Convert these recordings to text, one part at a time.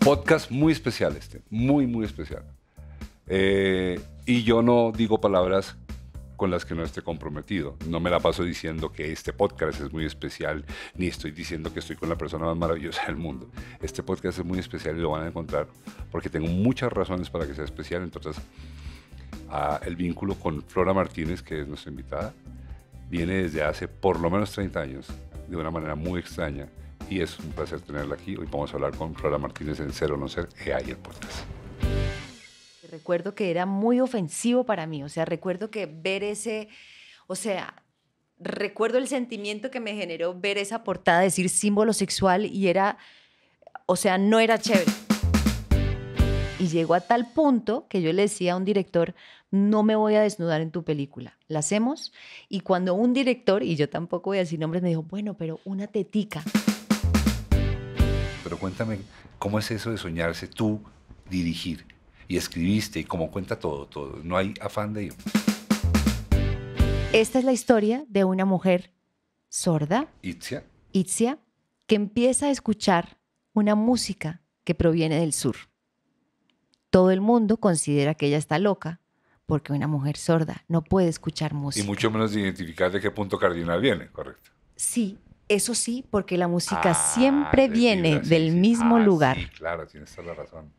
podcast muy especial este, muy, muy especial. Eh, y yo no digo palabras con las que no esté comprometido. No me la paso diciendo que este podcast es muy especial, ni estoy diciendo que estoy con la persona más maravillosa del mundo. Este podcast es muy especial y lo van a encontrar porque tengo muchas razones para que sea especial. Entonces, ah, el vínculo con Flora Martínez, que es nuestra invitada, viene desde hace por lo menos 30 años, de una manera muy extraña y es un placer tenerla aquí. Hoy vamos a hablar con Flora Martínez en Cero No Ser y el podcast. Recuerdo que era muy ofensivo para mí, o sea, recuerdo que ver ese, o sea, recuerdo el sentimiento que me generó ver esa portada decir símbolo sexual y era, o sea, no era chévere. Y llegó a tal punto que yo le decía a un director, no me voy a desnudar en tu película, la hacemos. Y cuando un director, y yo tampoco voy a decir nombres, me dijo, bueno, pero una tetica pero cuéntame, ¿cómo es eso de soñarse tú dirigir? Y escribiste, y cómo cuenta todo, todo. No hay afán de... ello. Esta es la historia de una mujer sorda, Itzia, Itzia que empieza a escuchar una música que proviene del sur. Todo el mundo considera que ella está loca porque una mujer sorda no puede escuchar música. Y mucho menos identificar de qué punto cardinal viene, correcto. Sí, eso sí, porque la música ah, siempre viene del mismo ah, lugar. Sí, claro, tienes toda la razón.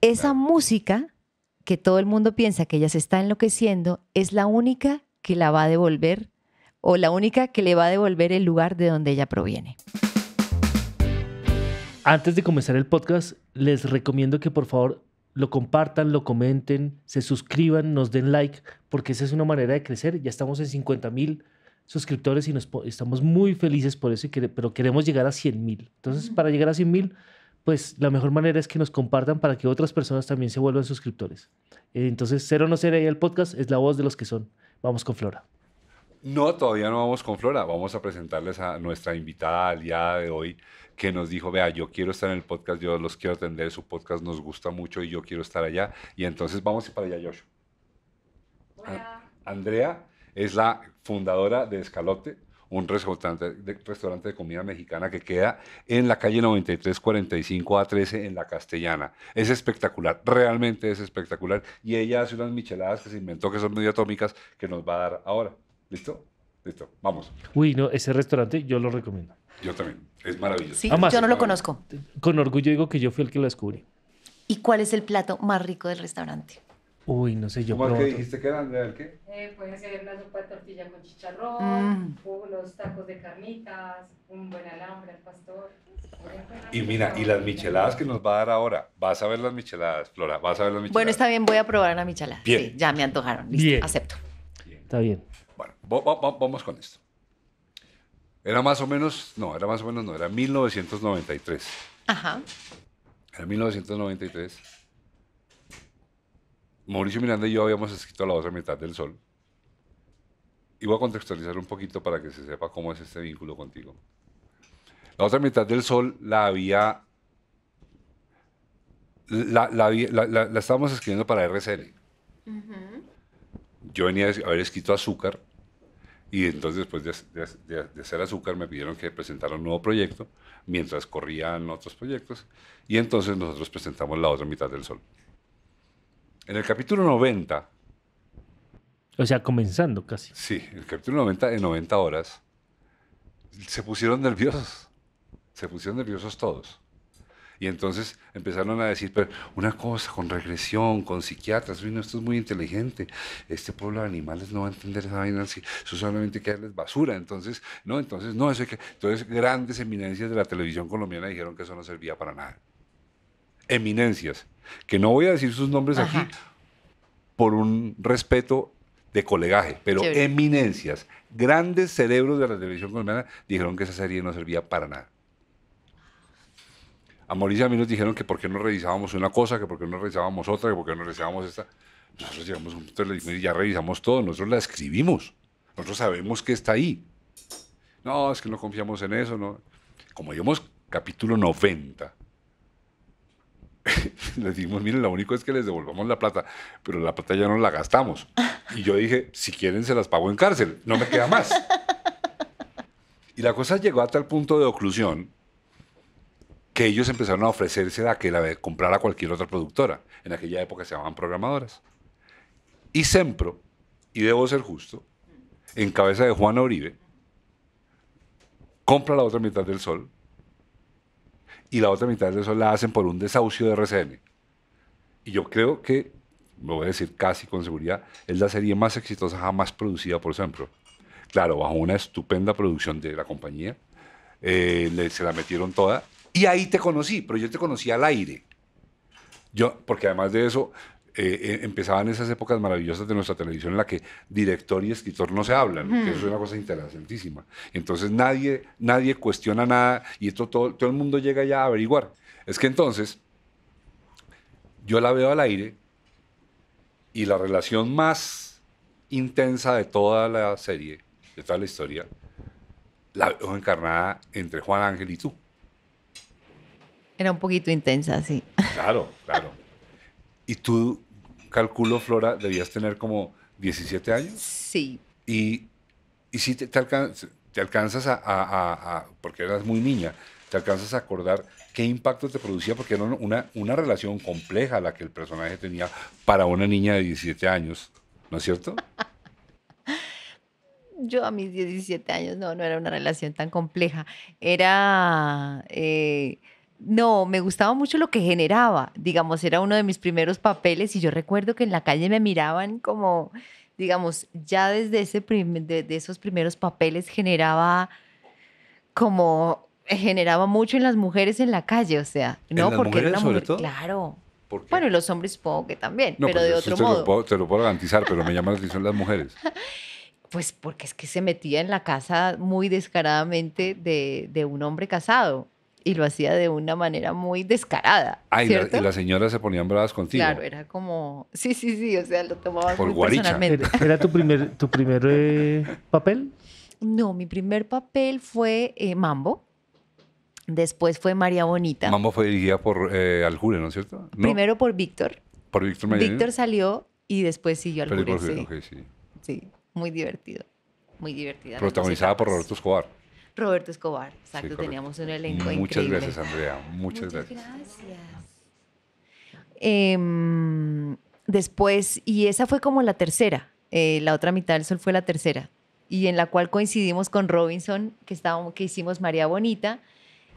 Esa música que todo el mundo piensa que ella se está enloqueciendo es la única que la va a devolver o la única que le va a devolver el lugar de donde ella proviene. Antes de comenzar el podcast, les recomiendo que por favor lo compartan, lo comenten, se suscriban, nos den like, porque esa es una manera de crecer. Ya estamos en 50 mil suscriptores y estamos muy felices por eso, pero queremos llegar a 100 mil. Entonces, para llegar a 100 mil, pues la mejor manera es que nos compartan para que otras personas también se vuelvan suscriptores. Entonces, o No Ser el podcast es la voz de los que son. Vamos con Flora. No, todavía no vamos con Flora. Vamos a presentarles a nuestra invitada al día de hoy que nos dijo, vea, yo quiero estar en el podcast, yo los quiero atender, su podcast nos gusta mucho y yo quiero estar allá. Y entonces vamos para allá, Joshua. Andrea es la fundadora de Escalote, un restaurante de, comida mexicana que queda en la calle 9345 A13 en la Castellana. Es espectacular, realmente es espectacular. Y ella hace unas micheladas que se inventó que son medio atómicas que nos va a dar ahora. ¿Listo? Listo, vamos. Uy, no, ese restaurante yo lo recomiendo. Yo también, es maravilloso. yo no lo ah, conozco. Con orgullo digo que yo fui el que lo descubrí. ¿Y cuál es el plato más rico del restaurante? Uy, no sé, yo ¿Cómo que dijiste que eran? ¿De qué? Eh, puede ser la sopa de tortilla con chicharrón, unos mm. los tacos de carnitas, un buen alambre al pastor. Y mira, y las micheladas que nos va a dar ahora. Vas a ver las micheladas, Flora, vas a ver las micheladas. Bueno, está bien, voy a probar una michelada. Bien. Sí, ya me antojaron, listo, acepto. Está bien. Bueno, vamos con esto. Era más o menos, no, era más o menos, no, era 1993. Ajá. Era 1993 Mauricio Miranda y yo habíamos escrito La Otra mitad del sol. Y voy a contextualizar un poquito para que se sepa cómo es este vínculo contigo. La otra mitad del sol la había. La, estábamos escribiendo para RCN. Yo venía a haber escrito Azúcar. Y entonces, después de, de, hacer Azúcar, me pidieron que presentara un nuevo proyecto mientras corrían otros proyectos. Y entonces nosotros presentamos La otra mitad del sol. En el capítulo 90. O sea, comenzando casi. Sí, el capítulo 90 en 90 horas. Se pusieron nerviosos. Se pusieron nerviosos todos. Y entonces empezaron a decir, pero una cosa, con regresión, con psiquiatras, vino, esto es muy inteligente, este pueblo de animales no va a entender esa vaina, si eso solamente queda basura, entonces, no, entonces, no, que, entonces grandes eminencias de la televisión colombiana dijeron que eso no servía para nada. Eminencias, que no voy a decir sus nombres aquí por un respeto de colegaje, pero eminencias, grandes cerebros de la televisión colombiana dijeron que esa serie no servía para nada. A Mauricio y a mí nos dijeron que por qué no revisábamos una cosa, que por qué no revisábamos otra, que por qué no revisábamos esta. Nosotros llegamos un punto y ya revisamos todo, nosotros la escribimos, nosotros sabemos que está ahí. No, es que no confiamos en eso, no. Como digamos, capítulo 90, les dijimos, miren, lo único es que les devolvamos la plata, pero la plata ya no la gastamos. Y yo dije, si quieren se las pago en cárcel, no me queda más. Y la cosa llegó hasta el punto de oclusión que ellos empezaron a ofrecerse a que la a cualquier otra productora. En aquella época se llamaban programadoras. Y Sempro, y debo ser justo, en cabeza de Juan Oribe, compra la otra mitad del sol y la otra mitad de eso la hacen por un desahucio de RCN. Y yo creo que, lo voy a decir casi con seguridad, es la serie más exitosa jamás producida por ejemplo. Claro, bajo una estupenda producción de la compañía, eh, se la metieron toda. Y ahí te conocí, pero yo te conocí al aire. Yo, porque además de eso, eh, eh, empezaban esas épocas maravillosas de nuestra televisión en la que director y escritor no se hablan, que es una cosa interesantísima. Entonces nadie, nadie cuestiona nada y esto todo, todo el mundo llega ya a averiguar. Es que entonces yo la veo al aire y la relación más intensa de toda la serie, de toda la historia, la veo encarnada entre Juan Ángel y tú. Era un poquito intensa, sí. Claro, claro. Y tú, calculo, Flora, debías tener como 17 años. Sí. Y, y si te, te, alcanzas, a, porque eras muy niña, te alcanzas a acordar qué impacto te producía, porque era una, una relación compleja la que el personaje tenía para una niña de 17 años, ¿no es cierto? Yo a mis 17 años no, no era una relación tan compleja. Era... Eh, no, me gustaba mucho lo que generaba. Digamos, era uno de mis primeros papeles y yo recuerdo que en la calle me miraban como, digamos, ya desde ese de, esos primeros papeles generaba como generaba mucho en las mujeres en la calle, o sea, no porque era claro. Bueno, los hombres supongo que también, pero pues de otro modo. puedo, te lo puedo garantizar, pero me llaman la atención las mujeres. Pues porque es que se metía en la casa muy descaradamente de un hombre casado y lo hacía de una manera muy descarada. Ah, y, la, señora las señoras se ponían bravas contigo. Claro, era como, sí, sí, sí, o sea, lo tomaba Por personalmente. ¿Era tu primer, tu primer eh, papel? No, mi primer papel fue eh, Mambo. Después fue María Bonita. Mambo fue dirigida por eh, Aljure, ¿no es cierto? Primero por Víctor. Por Víctor Medellín. Víctor salió y después siguió Aljure. sí. sí. sí, muy divertido. Muy divertida. Protagonizada por Roberto Escobar. Roberto Escobar. Exacto, teníamos un elenco muchas increíble. Muchas gracias, Andrea. Muchas, muchas gracias. Em, después, y esa fue como la tercera. Eh, la otra mitad del sol fue la tercera. Y en la cual coincidimos con Robinson, que, estábamos, que hicimos María Bonita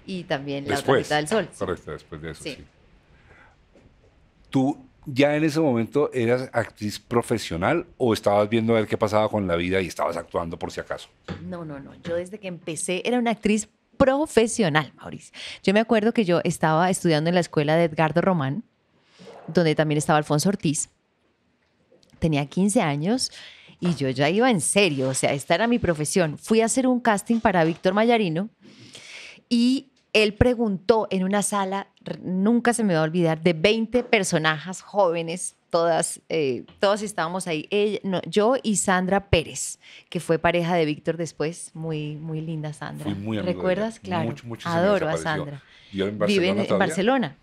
y también la otra mitad del sol. Correcto, después de eso, sí. Tú ya en ese momento eras actriz profesional o estabas viendo a ver qué pasaba con la vida y estabas actuando por si acaso? No, no, no. Yo desde que empecé era una actriz profesional, Mauricio. Yo me acuerdo que yo estaba estudiando en la escuela de Edgardo Román, donde también estaba Alfonso Ortiz. Tenía 15 años y yo ya iba en serio, o sea, esta era mi profesión. Fui a hacer un casting para Víctor Mayarino y él preguntó en una sala, nunca se me va a olvidar, de 20 personajes jóvenes, todas, eh, todos estábamos ahí, yo y Sandra Pérez, que fue pareja de Víctor después, muy, muy linda Sandra. muy ¿Recuerdas? claro. Mucho, Adoro a Sandra. Viven en Vive en Barcelona.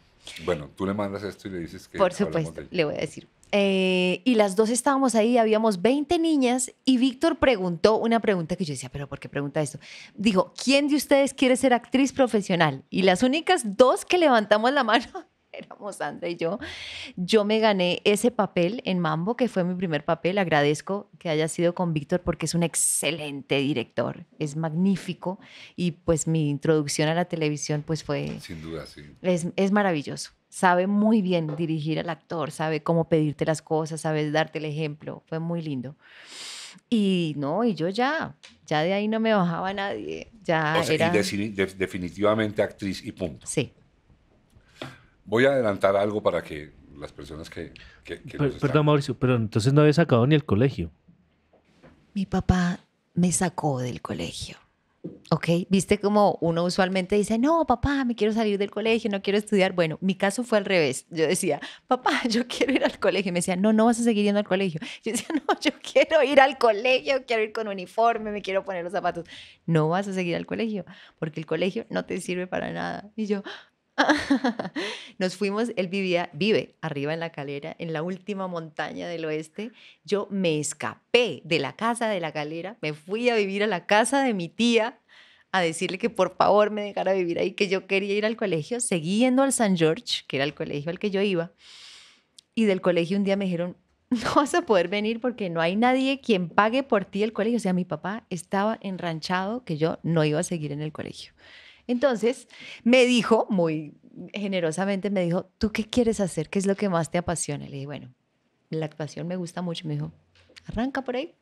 Bueno, tú le mandas esto y le dices que... Por supuesto, le voy a decir. Eh, y las dos estábamos ahí, habíamos 20 niñas y Víctor preguntó una pregunta que yo decía, pero ¿por qué pregunta esto? Dijo, ¿quién de ustedes quiere ser actriz profesional? Y las únicas dos que levantamos la mano éramos Andrea y yo. Yo me gané ese papel en Mambo, que fue mi primer papel. Agradezco que haya sido con Víctor porque es un excelente director, es magnífico y pues mi introducción a la televisión pues fue... Sin duda, sí. es maravilloso sabe muy bien dirigir al actor, sabe cómo pedirte las cosas, sabe darte el ejemplo. Fue muy lindo. Y no, y yo ya, ya de ahí no me bajaba nadie. Ya definitivamente actriz y punto. Sí. Voy a adelantar algo para que las personas que... perdón, Mauricio, pero entonces no había sacado ni el colegio. Mi papá me sacó del colegio. Ok, viste como uno usualmente dice, no, papá, me quiero salir del colegio, no quiero estudiar. Bueno, mi caso fue al revés. Yo decía, papá, yo quiero ir al colegio. Y me decía, no, no vas a seguir yendo al colegio. Yo decía, no, yo quiero ir al colegio, quiero ir con uniforme, me quiero poner los zapatos. No vas a seguir al colegio, porque el colegio no te sirve para nada. Y yo, Nos fuimos, él vivía, vive arriba en la calera, en la última montaña del oeste. Yo me escapé de la casa de la calera, me fui a vivir a la casa de mi tía a decirle que por favor me dejara vivir ahí, que yo quería ir al colegio. Seguí al San George, que era el colegio al que yo iba. Y del colegio un día me dijeron, no vas a poder venir porque no hay nadie quien pague por ti el colegio. O sea, mi papá estaba enranchado que yo no iba a seguir en el colegio. Entonces, me dijo, muy generosamente, me dijo, ¿tú qué quieres hacer? ¿Qué es lo que más te apasiona? Le dije, bueno, la actuación me gusta mucho. Me dijo, arranca por ahí.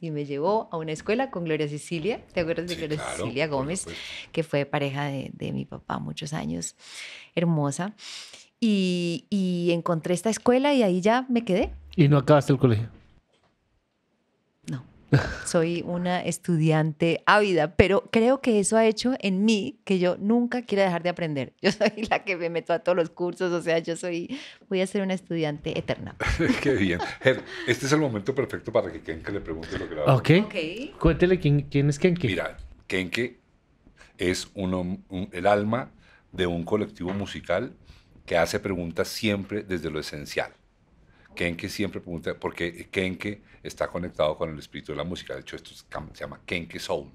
Y me llevó a una escuela con Gloria Cecilia. ¿te acuerdas de Gloria Gómez? Que fue pareja de, mi papá muchos años, hermosa. Y, y encontré esta escuela y ahí ya me quedé. ¿Y no acabaste el colegio? Soy una estudiante ávida, pero creo que eso ha hecho en mí que yo nunca quiera dejar de aprender. Yo soy la que me meto a todos los cursos, o sea, yo soy, voy a ser una estudiante eterna. Qué bien. Este es el momento perfecto para que Kenke le pregunte lo que le va a okay. ok. Cuéntele quién, es Kenke. Mira, Kenke es el alma de un colectivo musical que hace preguntas siempre desde lo esencial. Kenke siempre pregunta, porque Kenke está conectado con el espíritu de la música. De hecho, esto se llama Kenke Soul.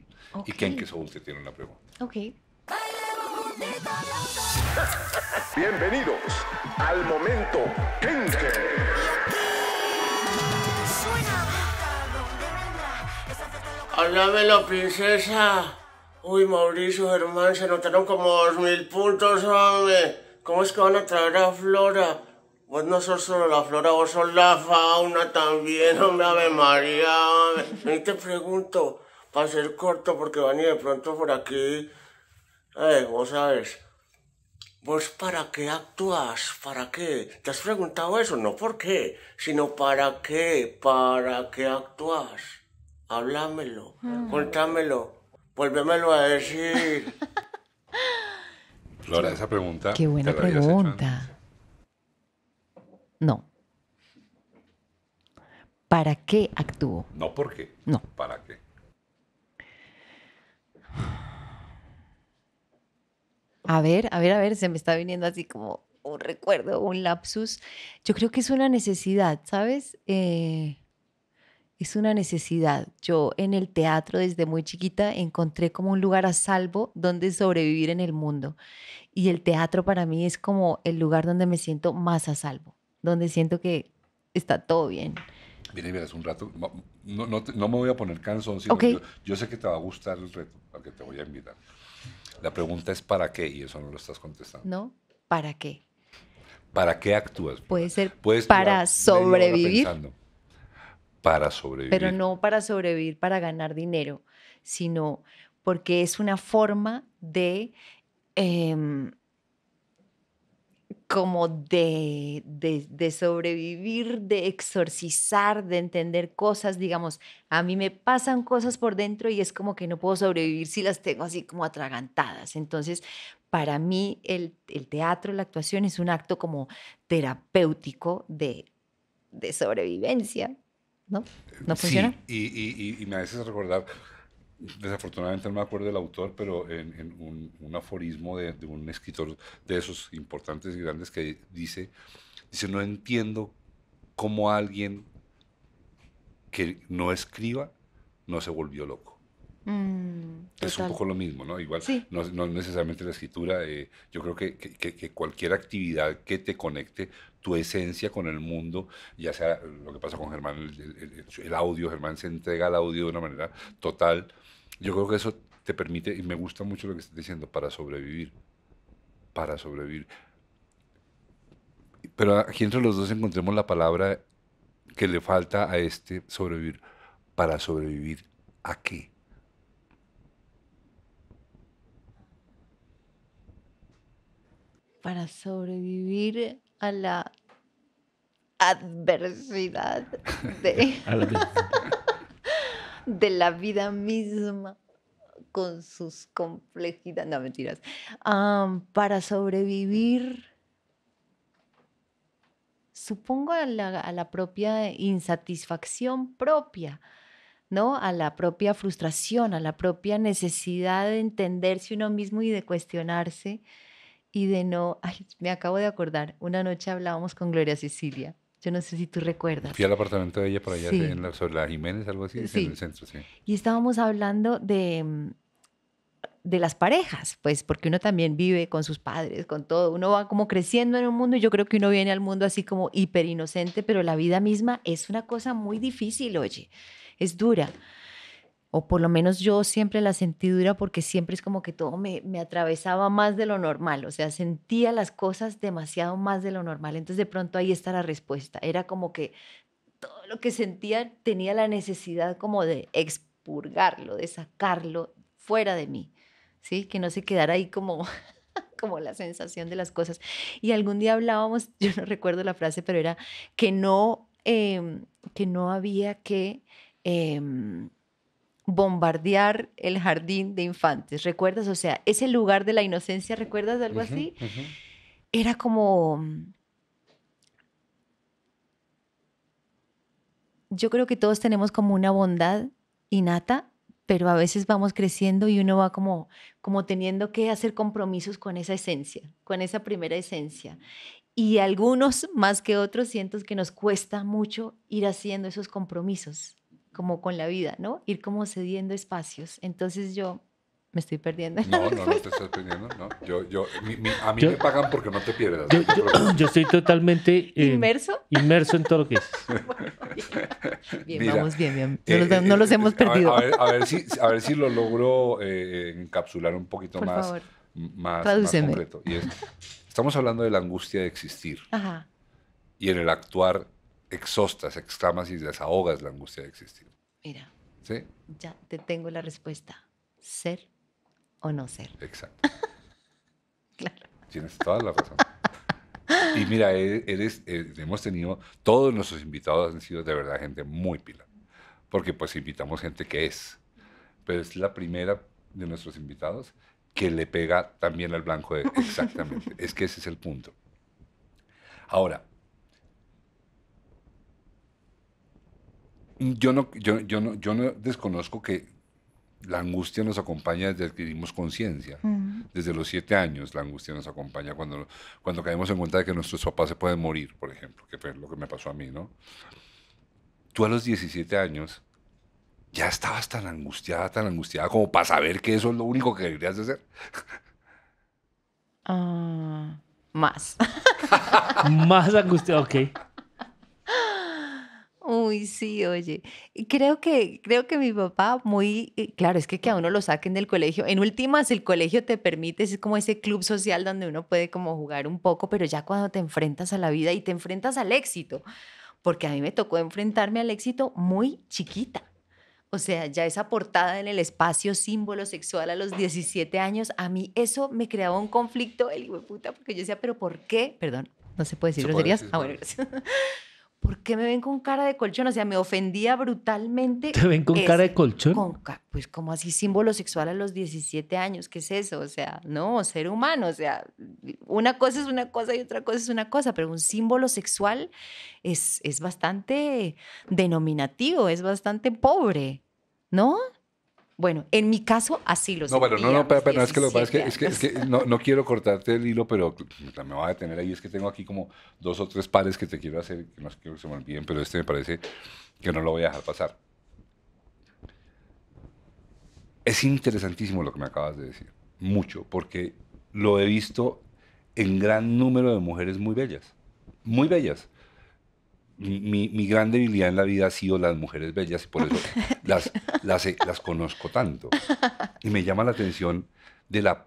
Y Kenke Soul se tiene una pregunta. Ok. Bienvenidos al momento Kenke. la princesa. Uy, Mauricio, Germán, se notaron como dos mil puntos, hombre. ¿Cómo es que van a traer a Flora? Vos pues no sos solo la flora, vos sos la fauna también, hombre, Ave María. Y te pregunto, para ser corto, porque van de pronto por aquí, eh, vos sabes, vos para qué actúas, para qué, te has preguntado eso, no por qué, sino para qué, para qué actúas, háblamelo, contamelo, mm. contámelo, vuélvemelo a decir. Flora, esa pregunta. Qué buena pregunta. No. ¿Para qué actúo? No, ¿por qué? No. ¿Para qué? A ver, a ver, a ver, se me está viniendo así como un recuerdo, un lapsus. Yo creo que es una necesidad, ¿sabes? Eh, es una necesidad. Yo en el teatro desde muy chiquita encontré como un lugar a salvo donde sobrevivir en el mundo. Y el teatro para mí es como el lugar donde me siento más a salvo donde siento que está todo bien. Mira, mira, es un rato. No, me voy a poner cansón, sino yo, sé que te va a gustar el reto al que te voy a invitar. La pregunta es ¿para qué? Y eso no lo estás contestando. No, ¿para qué? ¿Para qué actúas? Puede ser para sobrevivir. para sobrevivir. Pero no para sobrevivir, para ganar dinero, sino porque es una forma de em, como de, sobrevivir, de exorcizar, de entender cosas, digamos, a mí me pasan cosas por dentro y es como que no puedo sobrevivir si las tengo así como atragantadas. Entonces, para mí el, teatro, la actuación es un acto como terapéutico de, sobrevivencia, ¿no? ¿No funciona? Sí, y, y, y, y me haces recordar desafortunadamente no me acuerdo del autor, pero en, un, aforismo de, un escritor de esos importantes y grandes que dice, dice, no entiendo cómo alguien que no escriba no se volvió loco. Mm, es un poco lo mismo, ¿no? Igual, no, no, necesariamente la escritura, eh, yo creo que, cualquier actividad que te conecte tu esencia con el mundo, ya sea lo que pasa con Germán, el, audio, Germán se entrega al audio de una manera total, yo creo que eso te permite, y me gusta mucho lo que estás diciendo, para sobrevivir. Para sobrevivir. Pero aquí entre los dos encontremos la palabra que le falta a este sobrevivir. ¿Para sobrevivir a qué? Para sobrevivir a la adversidad de... de la vida misma con sus complejidades, no mentiras, para sobrevivir, supongo a la, propia insatisfacción propia, ¿no? A la propia frustración, a la propia necesidad de entenderse uno mismo y de cuestionarse y de no, me acabo de acordar, una noche hablábamos con Gloria Cecilia yo no sé si tú recuerdas. Fui al apartamento de ella por allá en la, sobre la Jiménez, algo así, en el centro, sí. Y estábamos hablando de, de las parejas, pues, porque uno también vive con sus padres, con todo. Uno va como creciendo en un mundo y yo creo que uno viene al mundo así como hiper inocente, pero la vida misma es una cosa muy difícil, oye. Es dura o por lo menos yo siempre la sentí dura porque siempre es como que todo me, atravesaba más de lo normal, o sea, sentía las cosas demasiado más de lo normal. Entonces de pronto ahí está la respuesta. Era como que todo lo que sentía tenía la necesidad como de expurgarlo, de sacarlo fuera de mí, ¿sí? Que no se quedara ahí como como la sensación de las cosas. Y algún día hablábamos, yo no recuerdo la frase, pero era que no, em, que no había que... Em, bombardear el jardín de infantes. ¿Recuerdas? O sea, ese lugar de la inocencia, ¿recuerdas algo así? Era como... Yo creo que todos tenemos como una bondad innata, pero a veces vamos creciendo y uno va como, como teniendo que hacer compromisos con esa esencia, con esa primera esencia. Y algunos más que otros siento que nos cuesta mucho ir haciendo esos compromisos como con la vida, ¿no? Ir como cediendo espacios. Entonces yo me estoy perdiendo. No, no, no te estás perdiendo. a mí me pagan porque no te pierdas. Yo, estoy totalmente eh, inmerso. Inmerso en todo bien, vamos bien, bien. Eh, no, los, hemos perdido. A ver, si, lo logro eh, encapsular un poquito más, favor. más, Y estamos hablando de la angustia de existir. Ajá. Y en el actuar Exostas, exclamas y desahogas la angustia de existir? Mira. ¿Sí? Ya te tengo la respuesta. Ser o no ser. Exacto. claro. Tienes toda la razón. Y mira, e, eres, e, hemos tenido, todos nuestros invitados han sido de verdad gente muy pila, porque pues invitamos gente que es, pero es la primera de nuestros invitados que le pega también al blanco de, exactamente. es que ese es el punto. Ahora, Yo no, yo, yo no, yo no desconozco que la angustia nos acompaña desde que dimos conciencia. Desde los siete años la angustia nos acompaña cuando, cuando caemos en cuenta de que nuestros papás se pueden morir, por ejemplo, que fue lo que me pasó a mí, ¿no? Tú a los 17 años ya estabas tan angustiada, tan angustiada como para saber que eso es lo único que deberías hacer. Ah, más. más angustiada, ok. Uy, sí, oye. Creo que, creo que mi papá muy, eh, claro, es que que a uno lo saquen del colegio. En últimas, el colegio te permite, es como ese club social donde uno puede como jugar un poco, pero ya cuando te enfrentas a la vida y te enfrentas al éxito, porque a mí me tocó enfrentarme al éxito muy chiquita. O sea, ya esa portada en el espacio símbolo sexual a los 17 años, a mí eso me creaba un conflicto, el hijo de puta, porque yo decía, pero ¿por qué? Perdón, no se puede decir ¿lo dirías? ah, bueno, gracias. ¿por qué me ven con cara de colchón? O sea, me ofendía brutalmente. ¿Te ven con cara de colchón? pues como así símbolo sexual a los 17 años, ¿qué es eso? O sea, no, ser humano, o sea, una cosa es una cosa y otra cosa es una cosa, pero un símbolo sexual es, es bastante denominativo, es bastante pobre, ¿no? Bueno, en mi caso así lo No, bueno, no, no, es que no, no, quiero cortarte el hilo, pero me voy a detener ahí. Es que tengo aquí como dos o tres pares que te quiero hacer, que no quiero que se me olviden, pero este me parece que no lo voy a dejar pasar. Es interesantísimo lo que me acabas de decir, mucho, porque lo he visto en gran número de mujeres muy bellas, muy bellas mi, gran debilidad en la vida ha sido las mujeres bellas y por eso las, las, conozco tanto. Y me llama la atención de la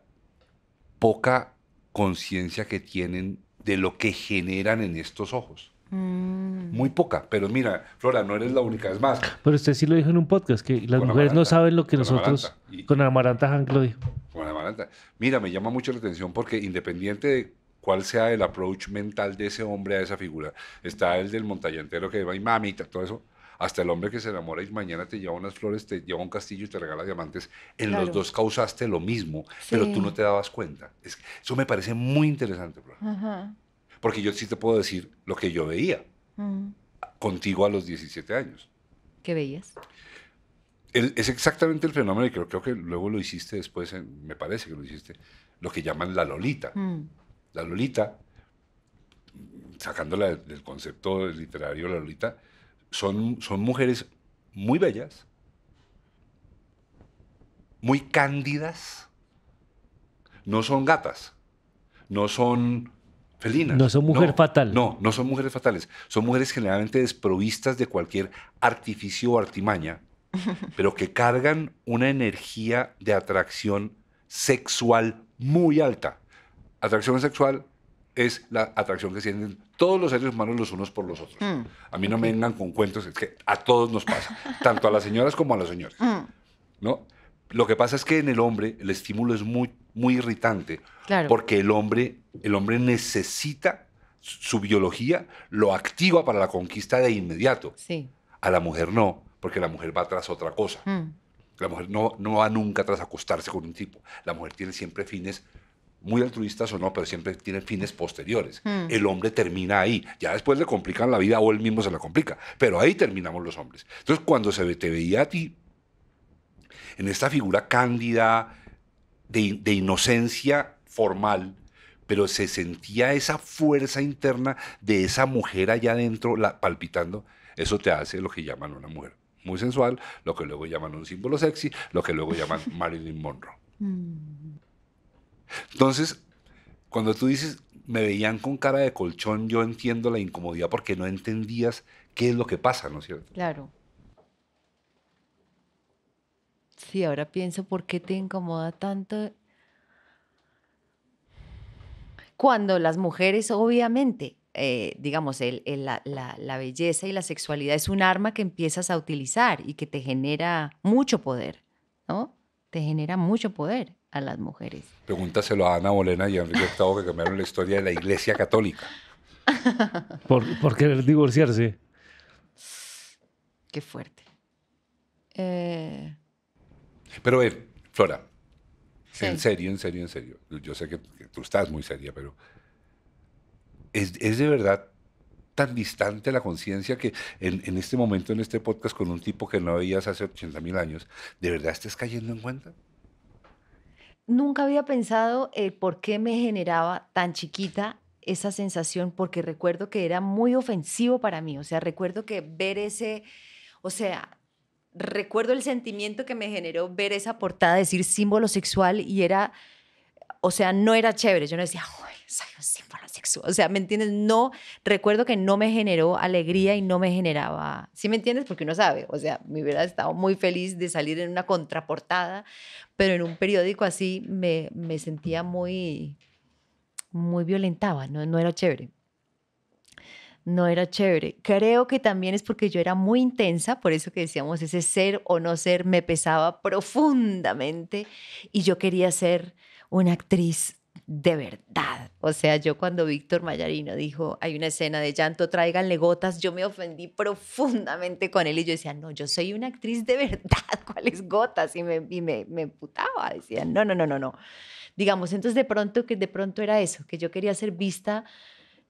poca conciencia que tienen de lo que generan en estos ojos. Mm. Muy poca, pero mira, Flora, no eres la única, es más. Pero usted sí lo dijo en un podcast, que las mujeres no saben lo que nosotros, con Amaranta Hank Con Amaranta. Mira, me llama mucho la atención porque independiente de cuál sea el approach mental de ese hombre a esa figura. Está el del montallantero que va y mamita, todo eso. Hasta el hombre que se enamora y mañana te lleva unas flores, te lleva un castillo y te regala diamantes. En los dos causaste lo mismo, pero tú no te dabas cuenta. eso me parece muy interesante, Ajá. Porque yo sí te puedo decir lo que yo veía mm. contigo a los 17 años. ¿Qué veías? es exactamente el fenómeno, y creo, que luego lo hiciste después, me parece que lo hiciste, lo que llaman la Lolita. Mm. La Lolita, sacándola del concepto literario, la Lolita, son, son mujeres muy bellas, muy cándidas, no son gatas, no son felinas. No son mujer fatales. No, no son mujeres fatales. Son mujeres generalmente desprovistas de cualquier artificio o artimaña, pero que cargan una energía de atracción sexual muy alta atracción sexual es la atracción que sienten todos los seres humanos los unos por los otros. Mm. A mí no me vengan con cuentos, es que a todos nos pasa, tanto a las señoras como a los señores. Mm. ¿no? Lo que pasa es que en el hombre el estímulo es muy, muy irritante, porque el hombre, el hombre necesita su biología, lo activa para la conquista de inmediato. Sí. A la mujer no, porque la mujer va tras otra cosa. Mm. La mujer no, no va nunca tras acostarse con un tipo. La mujer tiene siempre fines muy altruistas o no, pero siempre tienen fines posteriores. Hmm. El hombre termina ahí. Ya después le complican la vida o él mismo se la complica. Pero ahí terminamos los hombres. Entonces, cuando se te veía a ti en esta figura cándida de, inocencia formal, pero se sentía esa fuerza interna de esa mujer allá adentro palpitando, eso te hace lo que llaman una mujer muy sensual, lo que luego llaman un símbolo sexy, lo que luego llaman Marilyn Monroe. Hmm. Entonces, cuando tú dices, me veían con cara de colchón, yo entiendo la incomodidad porque no entendías qué es lo que pasa, ¿no es cierto? Claro. Sí, ahora pienso por qué te incomoda tanto cuando las mujeres, obviamente, eh, digamos, la, belleza y la sexualidad es un arma que empiezas a utilizar y que te genera mucho poder, ¿no? Te genera mucho poder a las mujeres. Pregúntaselo a Ana Bolena y a Enrique VIII que cambiaron la historia de la Iglesia Católica. ¿Por, por querer divorciarse? Qué fuerte. Eh. Pero Flora, en serio, en serio, en serio. Yo sé que, tú estás muy seria, pero ¿es, de verdad tan distante la conciencia que en, en, este momento, en este podcast, con un tipo que no veías hace 80 mil años, ¿de verdad estás cayendo en cuenta? nunca había pensado el por qué me generaba tan chiquita esa sensación, porque recuerdo que era muy ofensivo para mí, o sea, recuerdo que ver ese, o sea, recuerdo el sentimiento que me generó ver esa portada, decir símbolo sexual, y era o sea, no era chévere. Yo no decía, soy un símbolo sexual. O sea, ¿me entiendes? No, recuerdo que no me generó alegría y no me generaba, ¿sí me entiendes? Porque uno sabe, o sea, me hubiera estado muy feliz de salir en una contraportada, pero en un periódico así me, me sentía muy, muy violentaba, no, no era chévere no era chévere. Creo que también es porque yo era muy intensa, por eso que decíamos, ese ser o no ser me pesaba profundamente y yo quería ser una actriz de verdad. O sea, yo cuando Víctor Mayarino dijo, hay una escena de llanto, tráiganle gotas, yo me ofendí profundamente con él y yo decía, no, yo soy una actriz de verdad, ¿cuáles gotas? Y me, y me, me putaba, decía, no, no, no, no, no. Digamos, entonces de pronto, que de pronto era eso, que yo quería ser vista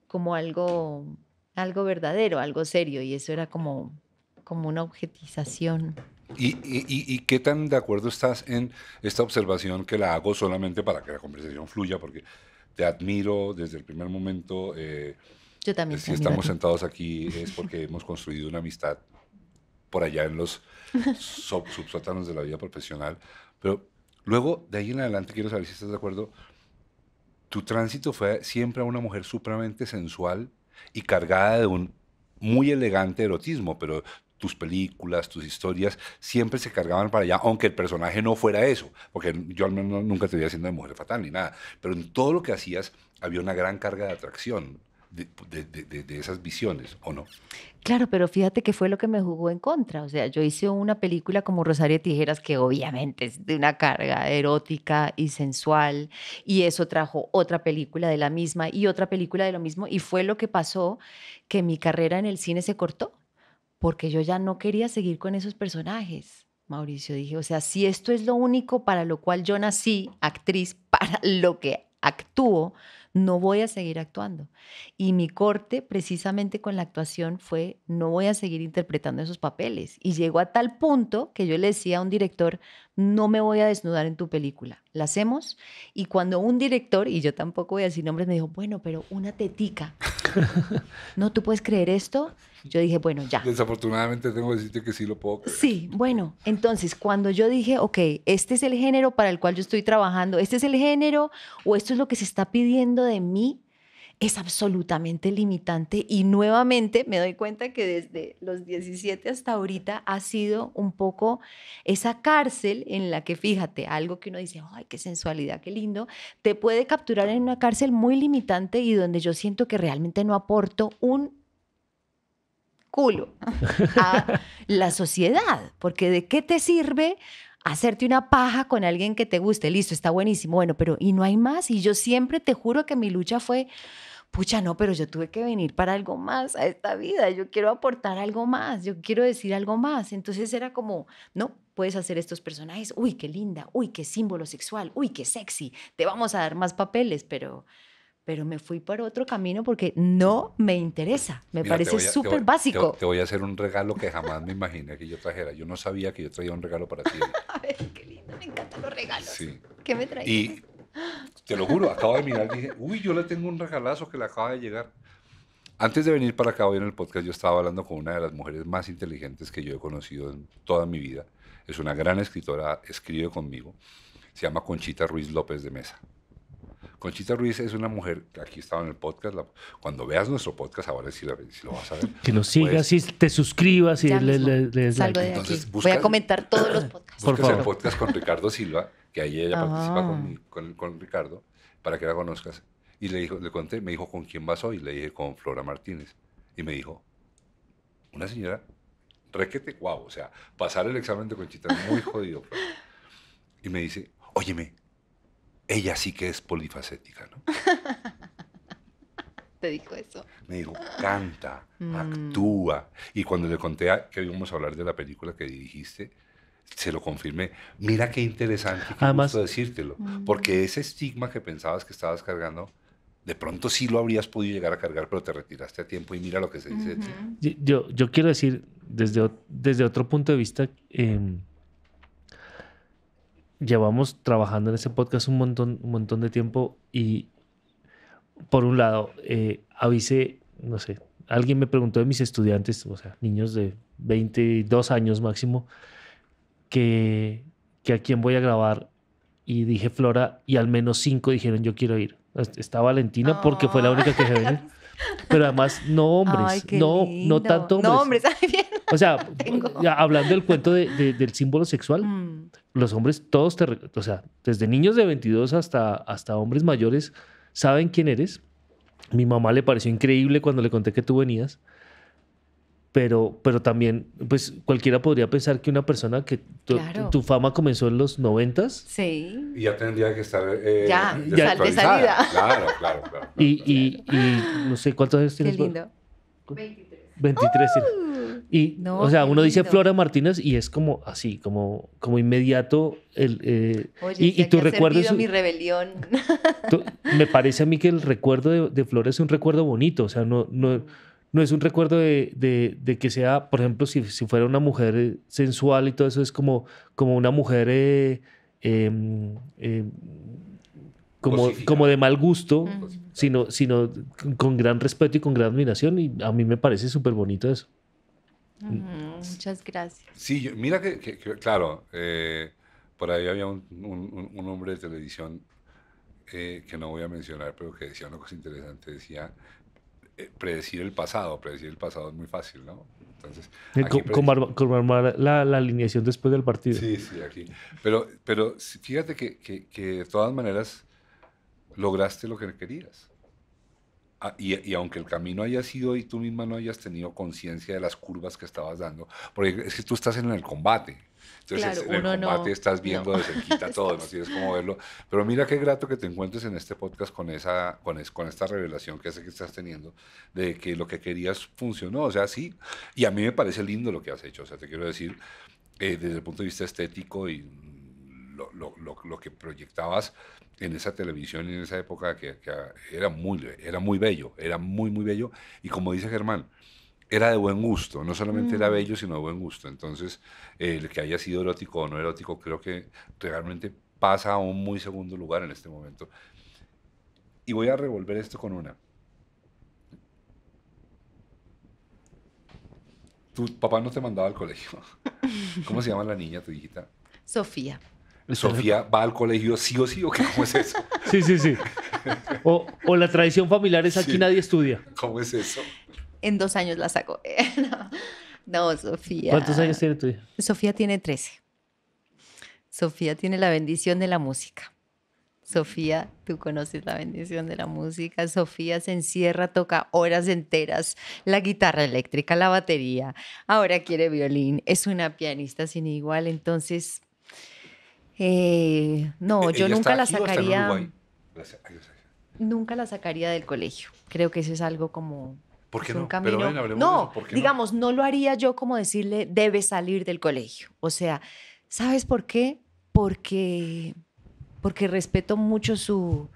como algo, algo verdadero, algo serio, y eso era como, como una objetización ¿Y, qué tan de acuerdo estás en esta observación que la hago solamente para que la conversación fluya? Porque te admiro desde el primer momento. Eh, Yo también. Si estamos sentados aquí es porque hemos construido una amistad por allá en los sub de la vida profesional. Pero luego, de ahí en adelante, quiero saber si estás de acuerdo. Tu tránsito fue siempre a una mujer supremamente sensual y cargada de un muy elegante erotismo, pero tus películas, tus historias, siempre se cargaban para allá, aunque el personaje no fuera eso, porque yo al menos nunca te veía haciendo de mujer fatal ni nada, pero en todo lo que hacías había una gran carga de atracción. De, de, esas visiones, ¿o no? Claro, pero fíjate que fue lo que me jugó en contra. O sea, yo hice una película como Rosario Tijeras, que obviamente es de una carga erótica y sensual, y eso trajo otra película de la misma y otra película de lo mismo, y fue lo que pasó que mi carrera en el cine se cortó porque yo ya no quería seguir con esos personajes. Mauricio, dije, o sea, si esto es lo único para lo cual yo nací, actriz, para lo que actúo, no voy a seguir actuando. Y mi corte precisamente con la actuación fue, no voy a seguir interpretando esos papeles. Y llegó a tal punto que yo le decía a un director, no me voy a desnudar en tu película. La hacemos y cuando un director, y yo tampoco voy a decir nombres, me dijo, bueno, pero una tetica. no, tú puedes creer esto. Yo dije, bueno, ya. Desafortunadamente tengo que decirte que sí lo puedo creer. Sí, bueno, entonces cuando yo dije, ok, este es el género para el cual yo estoy trabajando, este es el género o esto es lo que se está pidiendo de mí, es absolutamente limitante y nuevamente me doy cuenta que desde los 17 hasta ahorita ha sido un poco esa cárcel en la que, fíjate, algo que uno dice, ay, qué sensualidad, qué lindo, te puede capturar en una cárcel muy limitante y donde yo siento que realmente no aporto un culo a la sociedad, porque de qué te sirve hacerte una paja con alguien que te guste, listo, está buenísimo, bueno, pero y no hay más, y yo siempre te juro que mi lucha fue pucha, no, pero yo tuve que venir para algo más a esta vida, yo quiero aportar algo más, yo quiero decir algo más. Entonces era como, no, puedes hacer estos personajes, uy, qué linda, uy, qué símbolo sexual, uy, qué sexy, te vamos a dar más papeles, pero pero me fui por otro camino porque no me interesa, me parece súper básico. Te, voy a hacer un regalo que jamás me imaginé que yo trajera, yo no sabía que yo traía un regalo para ti. a ver, qué lindo, me encantan los regalos. Sí. ¿Qué me traías? Te lo juro, acabo de mirar y dije, uy, yo le tengo un regalazo que le acaba de llegar. Antes de venir para acá hoy en el podcast, yo estaba hablando con una de las mujeres más inteligentes que yo he conocido en toda mi vida. Es una gran escritora, escribe conmigo. Se llama Conchita Ruiz López de Mesa. Conchita Ruiz es una mujer que aquí estaba en el podcast. cuando veas nuestro podcast, ahora sí lo, vas a ver. Que nos sigas pues y te suscribas y le, le, de Entonces, Voy a comentar todos los podcasts. Por favor. el podcast con Ricardo Silva que ahí ella participa ah. con, Ricardo, para que la conozcas. Y le, dijo, le conté, me dijo, ¿con quién vas hoy? Le dije, con Flora Martínez. Y me dijo, una señora, requete, guau, o sea, pasar el examen de Conchita es muy jodido. Y me dice, óyeme, ella sí que es polifacética, ¿no? Te dijo eso. Me dijo, canta, mm. actúa. Y cuando le conté a, que íbamos a hablar de la película que dirigiste, se lo confirmé. Mira qué interesante, qué gusto decírtelo. Mm. Porque ese estigma que pensabas que estabas cargando, de pronto sí lo habrías podido llegar a cargar, pero te retiraste a tiempo y mira lo que se dice. yo, yo quiero decir, desde, desde otro punto de vista, em, llevamos trabajando en ese podcast un montón, un montón de tiempo y, por un lado, eh, avisé, no sé, alguien me preguntó de mis estudiantes, o sea, niños de 22 años máximo, que, que a quién voy a grabar. Y dije Flora, y al menos cinco dijeron yo quiero ir. Está Valentina porque fue la única que se venía. Pero además, no hombres, no, no tanto hombres. No hombres, O sea, hablando del cuento de, del símbolo sexual, mm. los hombres, todos, te, o sea, desde niños de 22 hasta, hasta hombres mayores, saben quién eres. Mi mamá le pareció increíble cuando le conté que tú venías pero, pero también, pues cualquiera podría pensar que una persona que tu, fama comenzó en los noventas. Sí. Y ya tendría que estar. Eh, ya, ya de salida. Claro, claro, claro. y, y, no sé cuántos años tienes. Qué lindo. 23. 23. y, o sea, uno dice Flora Martínez y es como así, como, como inmediato. Eh, Oye, y, y tu recuerdo. mi rebelión. me parece a mí que el recuerdo de, de Flora es un recuerdo bonito, o sea, no. no no es un recuerdo de, que sea, por ejemplo, si, fuera una mujer eh, sensual y todo eso, es como, como una mujer eh, em, em, como, como de mal gusto, sino, sino con gran respeto y con gran admiración. Y a mí me parece súper bonito eso. muchas gracias. Sí, mira que, claro, eh, por ahí había un, hombre de televisión que no voy a mencionar, pero que decía una cosa interesante, decía, eh, predecir el pasado. Predecir el pasado es muy fácil, ¿no? Entonces, eh, la, alineación después del partido. Sí, sí, aquí. Pero, pero fíjate que, de todas maneras lograste lo que querías. Ah, y, y, aunque el camino haya sido y tú misma no hayas tenido conciencia de las curvas que estabas dando, porque es que tú estás en el combate, entonces claro, en el combate estás viendo de cerquita todo, no tienes como verlo. Pero mira qué grato que te encuentres en este podcast con, esa, con, con esta revelación que hace que estás teniendo de que lo que querías funcionó. O sea, sí. Y a mí me parece lindo lo que has hecho. O sea, te quiero decir, eh, desde el punto de vista estético y lo, lo, lo, lo, que proyectabas en esa televisión en esa época que, que, era, muy, era muy bello, era muy, muy bello. Y como dice Germán, era de buen gusto, no solamente era mm. bello, sino de buen gusto. Entonces, el que haya sido erótico o no erótico, creo que realmente pasa a un muy segundo lugar en este momento. Y voy a revolver esto con una. Tu papá no te mandaba al colegio. ¿Cómo se llama la niña, tu hijita? Sofía. Sofía va al colegio sí o sí, o qué? ¿cómo es eso? Sí, sí, sí. O, la tradición familiar es aquí nadie estudia. ¿Cómo es eso? en dos años la saco. no, Sofía. ¿Cuántos años tiene tu hija? Sofía tiene 13. Sofía tiene la bendición de la música. Sofía, tú conoces la bendición de la música. Sofía se encierra, toca horas enteras la guitarra eléctrica, la batería. Ahora quiere violín. Es una pianista sin igual. Entonces, eh, no, eh, yo nunca la sacaría. Nunca la sacaría del colegio. Creo que eso es algo como porque no? no, digamos, no? lo haría yo como decirle, debe salir del colegio. O sea, ¿sabes por qué? Porque, porque respeto mucho su,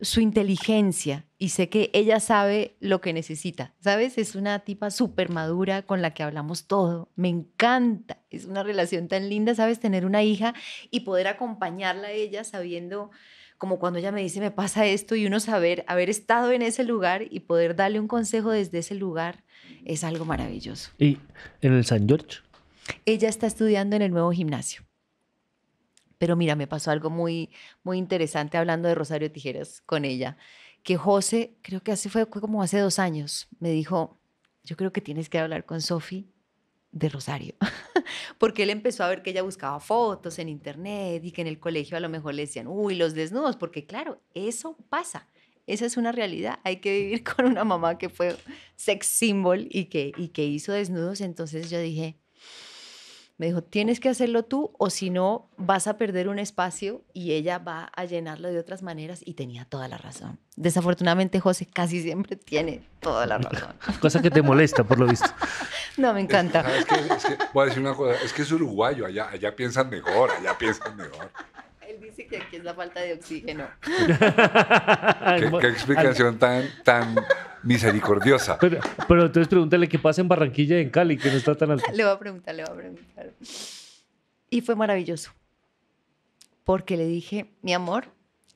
su inteligencia y sé que ella sabe lo que necesita. ¿Sabes? Es una tipa súper madura con la que hablamos todo. Me encanta. Es una relación tan linda, ¿sabes? Tener una hija y poder acompañarla a ella sabiendo como cuando ella me dice, me pasa esto, y uno saber haber estado en ese lugar y poder darle un consejo desde ese lugar es algo maravilloso. ¿Y en el San George? Ella está estudiando en el nuevo gimnasio. Pero mira, me pasó algo muy, muy interesante hablando de Rosario Tijeras con ella, que José, creo que hace fue como hace dos años, me dijo, yo creo que tienes que hablar con Sofi de Rosario, porque él empezó a ver que ella buscaba fotos en internet y que en el colegio a lo mejor le decían, uy, los desnudos, porque claro, eso pasa, esa es una realidad, hay que vivir con una mamá que fue sex symbol y que, y que hizo desnudos, entonces yo dije, me dijo, tienes que hacerlo tú o si no vas a perder un espacio y ella va a llenarlo de otras maneras y tenía toda la razón. Desafortunadamente José casi siempre tiene toda la razón. Cosa que te molesta por lo visto. No, me encanta. voy a decir una cosa, es que es uruguayo, allá, allá piensan mejor, allá piensan mejor. Él dice que aquí es la falta de oxígeno. ¿Qué, explicación tan, tan misericordiosa. Pero, entonces pregúntale qué pasa en Barranquilla y en Cali, que no está tan alto. Le voy a preguntar, le voy a preguntar. Y fue maravilloso. Porque le dije, mi amor,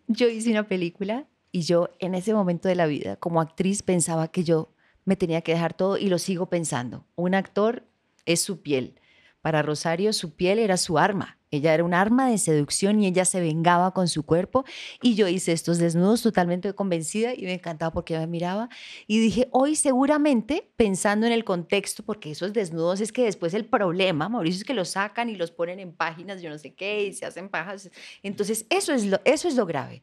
yo hice una película y yo en ese momento de la vida, como actriz, pensaba que yo me tenía que dejar todo y lo sigo pensando. Un actor es su piel para Rosario su piel era su arma. Ella era un arma de seducción y ella se vengaba con su cuerpo. Y yo hice estos desnudos totalmente convencida y me encantaba porque ella me miraba. Y dije, hoy seguramente, pensando en el contexto, porque esos desnudos es que después el problema, Mauricio, es que los sacan y los ponen en páginas, yo no sé qué, y se hacen pajas. Entonces, eso es lo, eso es lo grave.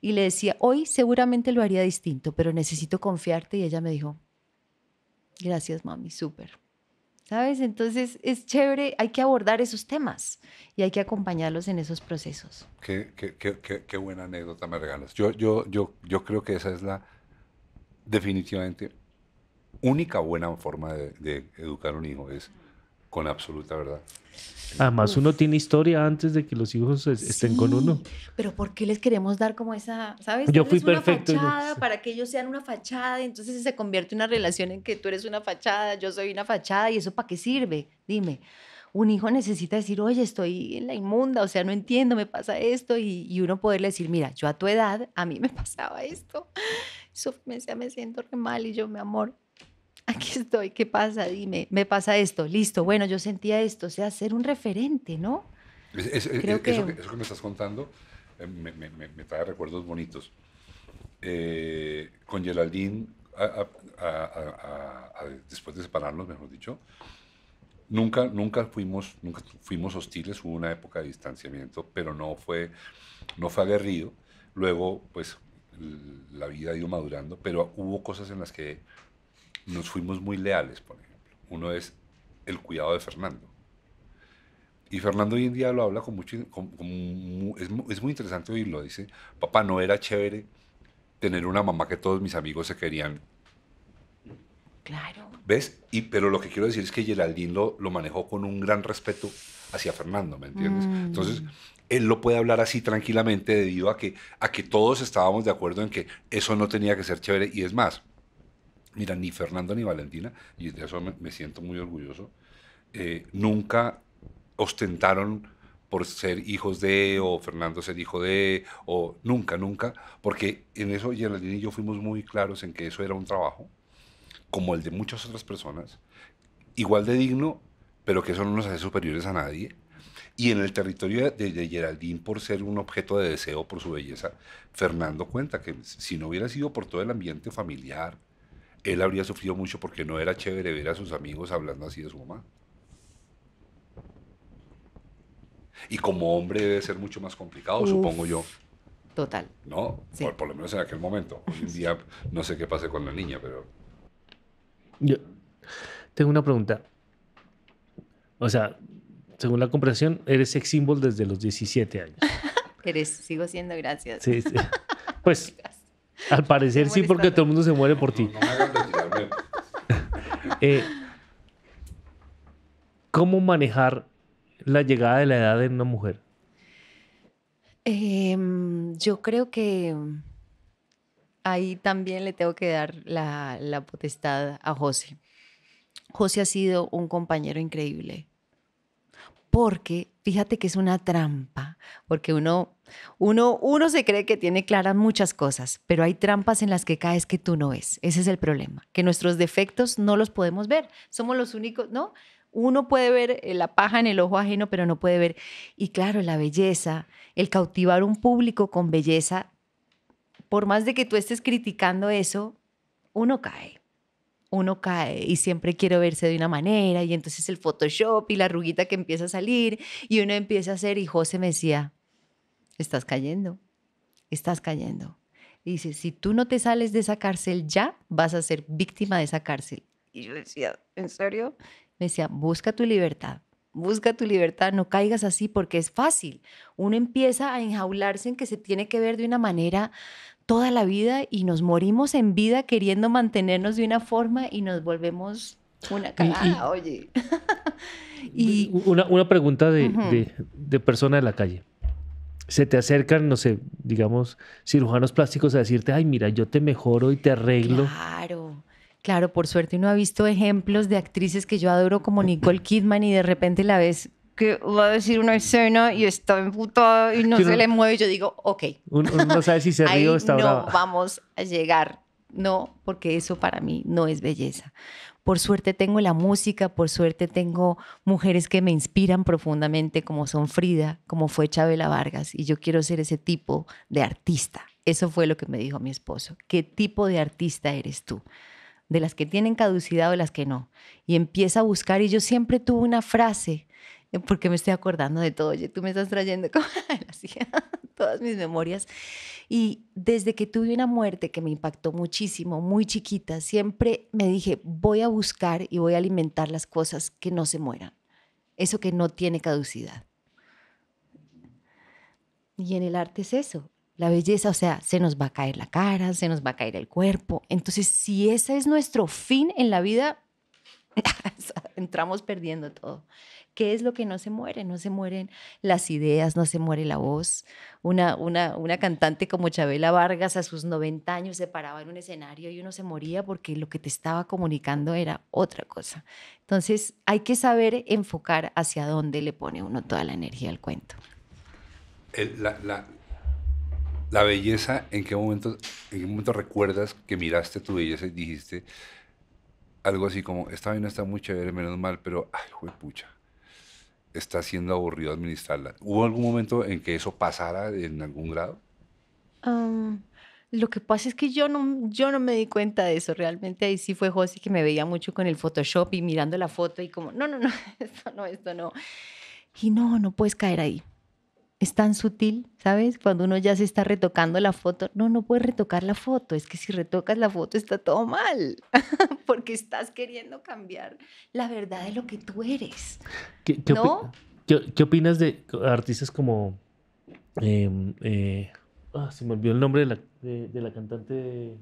Y le decía, hoy seguramente lo haría distinto, pero necesito confiarte. Y ella me dijo, gracias, mami, súper. ¿sabes? Entonces es chévere, hay que abordar esos temas y hay que acompañarlos en esos procesos. Qué, qué, buena anécdota me regalas. Yo, yo, yo, yo creo que esa es la definitivamente única buena forma de, educar a un hijo, es con absoluta verdad. Además, uno tiene historia antes de que los hijos estén con uno. Pero ¿por qué les queremos dar como esa, sabes? Yo fui perfecto. Para que ellos sean una fachada, entonces se convierte una relación en que tú eres una fachada, yo soy una fachada, ¿y eso para qué sirve? Dime. Un hijo necesita decir, oye, estoy en la inmunda, o sea, no entiendo, me pasa esto, y, uno poderle decir, mira, yo a tu edad, a mí me pasaba esto, eso me, me siento re mal, y yo, mi amor, aquí estoy, ¿qué pasa? Dime, me pasa esto, listo, bueno, yo sentía esto, o sea, ser un referente, ¿no? Creo que... Eso, que... me estás contando eh, me, trae recuerdos bonitos. Eh, con Geraldine, después de separarnos, mejor dicho, nunca, nunca, fuimos, nunca fuimos hostiles, hubo una época de distanciamiento, pero no fue, no fue aguerrido. Luego, pues, la vida ha ido madurando, pero hubo cosas en las que nos fuimos muy leales, por ejemplo. Uno es el cuidado de Fernando. Y Fernando hoy en día lo habla con mucho... es, muy interesante oírlo. Dice, papá, no era chévere tener una mamá que todos mis amigos se querían. Claro. ¿Ves? Y, pero lo que quiero decir es que Geraldine lo, lo manejó con un gran respeto hacia Fernando, ¿me entiendes? Mm. Entonces, él lo puede hablar así tranquilamente debido a que, a que todos estábamos de acuerdo en que eso no tenía que ser chévere. Y es más, mira, ni Fernando ni Valentina, y de eso me, siento muy orgulloso, eh, nunca ostentaron por ser hijos de, o Fernando ser hijo de, o nunca, nunca, porque en eso Geraldine y yo fuimos muy claros en que eso era un trabajo, como el de muchas otras personas, igual de digno, pero que eso no nos hace superiores a nadie. Y en el territorio de, de Geraldine, por ser un objeto de deseo por su belleza, Fernando cuenta que si no hubiera sido por todo el ambiente familiar, él habría sufrido mucho porque no era chévere ver a sus amigos hablando así de su mamá. Y como hombre debe ser mucho más complicado, supongo yo. Total. ¿No? Por, lo menos en aquel momento. Hoy día no sé qué pase con la niña, pero... Yo tengo una pregunta. O sea, según la comprensión, eres sex symbol desde los 17 años. eres, sigo siendo, gracias. Sí, sí. Pues Al parecer sí, porque todo el mundo se muere por ti. Eh, ¿Cómo manejar la llegada de la edad en una mujer? Em, yo creo que ahí también le tengo que dar la, la potestad a José. José ha sido un compañero increíble porque fíjate que es una trampa, porque uno, uno, uno se cree que tiene claras muchas cosas, pero hay trampas en las que caes que tú no ves. Ese es el problema, que nuestros defectos no los podemos ver. Somos los únicos, ¿no? Uno puede ver eh, la paja en el ojo ajeno, pero no puede ver. Y claro, la belleza, el cautivar un público con belleza, por más de que tú estés criticando eso, uno cae uno cae y siempre quiero verse de una manera y entonces el Photoshop y la ruguita que empieza a salir y uno empieza a hacer y José me decía, estás cayendo, estás cayendo. dice, si tú no te sales de esa cárcel ya, vas a ser víctima de esa cárcel. Y yo decía, ¿en serio? Me decía, busca tu libertad, busca tu libertad, no caigas así porque es fácil. Uno empieza a enjaularse en que se tiene que ver de una manera toda la vida y nos morimos en vida queriendo mantenernos de una forma y nos volvemos una cagada, oye. y, una, pregunta de, de, de, persona de la calle. Se te acercan, no sé, digamos, cirujanos plásticos a decirte, ay, mira, yo te mejoro y te arreglo. Claro. Claro, por suerte uno ha visto ejemplos de actrices que yo adoro como Nicole Kidman y de repente la ves que va a decir una escena y está emputada y no se le mueve. Yo digo, ok. no sabe si se ríe o está No vamos a llegar. No, porque eso para mí no es belleza. Por suerte tengo la música, por suerte tengo mujeres que me inspiran profundamente, como son Frida, como fue Chabela Vargas, y yo quiero ser ese tipo de artista. Eso fue lo que me dijo mi esposo. ¿Qué tipo de artista eres tú? De las que tienen caducidad o de las que no. Y empieza a buscar, y yo siempre tuve una frase porque me estoy acordando de todo, oye, tú me estás trayendo todas mis memorias. Y desde que tuve una muerte que me impactó muchísimo, muy chiquita, siempre me dije, voy a buscar y voy a alimentar las cosas que no se mueran, eso que no tiene caducidad. Y en el arte es eso, la belleza, o sea, se nos va a caer la cara, se nos va a caer el cuerpo. Entonces, si ese es nuestro fin en la vida, entramos perdiendo todo. ¿Qué es lo que no se muere? No se mueren las ideas, no se muere la voz. Una, una, una cantante como Chabela Vargas a sus 90 años se paraba en un escenario y uno se moría porque lo que te estaba comunicando era otra cosa. Entonces hay que saber enfocar hacia dónde le pone uno toda la energía al cuento. Eh, la, belleza, ¿en qué, momento, ¿en qué momento recuerdas que miraste tu belleza y dijiste, algo así como, esta vaina está muy chévere, menos mal, pero, ay, pucha, está siendo aburrido administrarla. ¿Hubo algún momento en que eso pasara en algún grado? lo que pasa es que yo no, yo no me di cuenta de eso. Realmente ahí sí fue José que me veía mucho con el Photoshop y mirando la foto y como, no, no, no, esto no, esto no. Y no, no puedes caer ahí es tan sutil, ¿sabes? Cuando uno ya se está retocando la foto, no, no puedes retocar la foto, es que si retocas la foto está todo mal, porque estás queriendo cambiar la verdad de lo que tú eres. ¿Qué, qué, opinas de artistas como... Em, eh, ah, se me olvidó el nombre de la, cantante...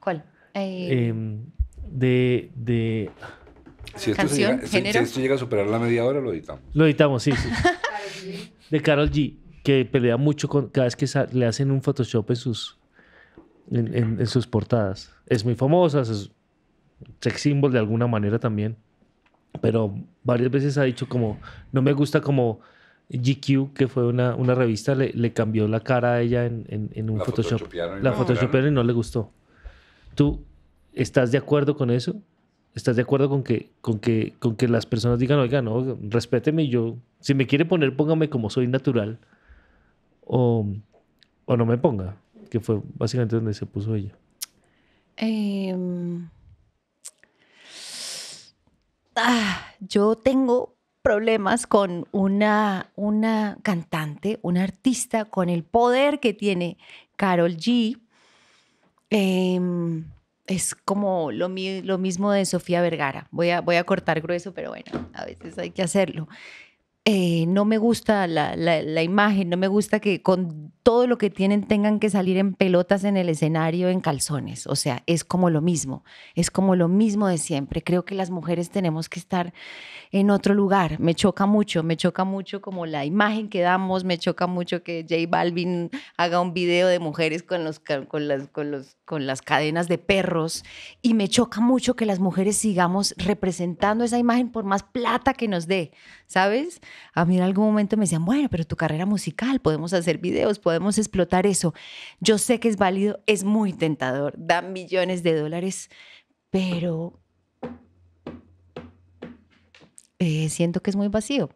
¿Cuál? Eh, em, de... de... Si esto, llega, si esto llega a superar la media hora, lo editamos. Lo editamos, sí, sí. de Carol G, que pelea mucho con cada vez que le hacen un Photoshop en sus, en, sus portadas. Es muy famosa, es sex symbol de alguna manera también, pero varias veces ha dicho como, no me gusta como GQ, que fue una, revista, le, cambió la cara a ella en, un Photoshop. La Photoshop y no le gustó. ¿Tú estás de acuerdo con eso? ¿Estás de acuerdo con que, con que, con que las personas digan, oiga, no, respéteme yo, si me quiere poner, póngame como soy natural o, no me ponga? Que fue básicamente donde se puso ella. Em, ah, yo tengo problemas con una, una cantante, una artista, con el poder que tiene Carol G. Em, es como lo, lo mismo de Sofía Vergara. Voy a, voy a cortar grueso, pero bueno, a veces hay que hacerlo. Eh, no me gusta la, imagen, no me gusta que con todo lo que tienen tengan que salir en pelotas en el escenario, en calzones. O sea, es como lo mismo, es como lo mismo de siempre. Creo que las mujeres tenemos que estar en otro lugar. Me choca mucho, me choca mucho como la imagen que damos, me choca mucho que J Balvin haga un video de mujeres con, con las cadenas de perros y me choca mucho que las mujeres sigamos representando esa imagen por más plata que nos dé, ¿sabes? A mí en algún momento me decían, bueno, pero tu carrera musical, podemos hacer videos, podemos explotar eso. Yo sé que es válido, es muy tentador, da millones de dólares, pero eh, siento que es muy vacío.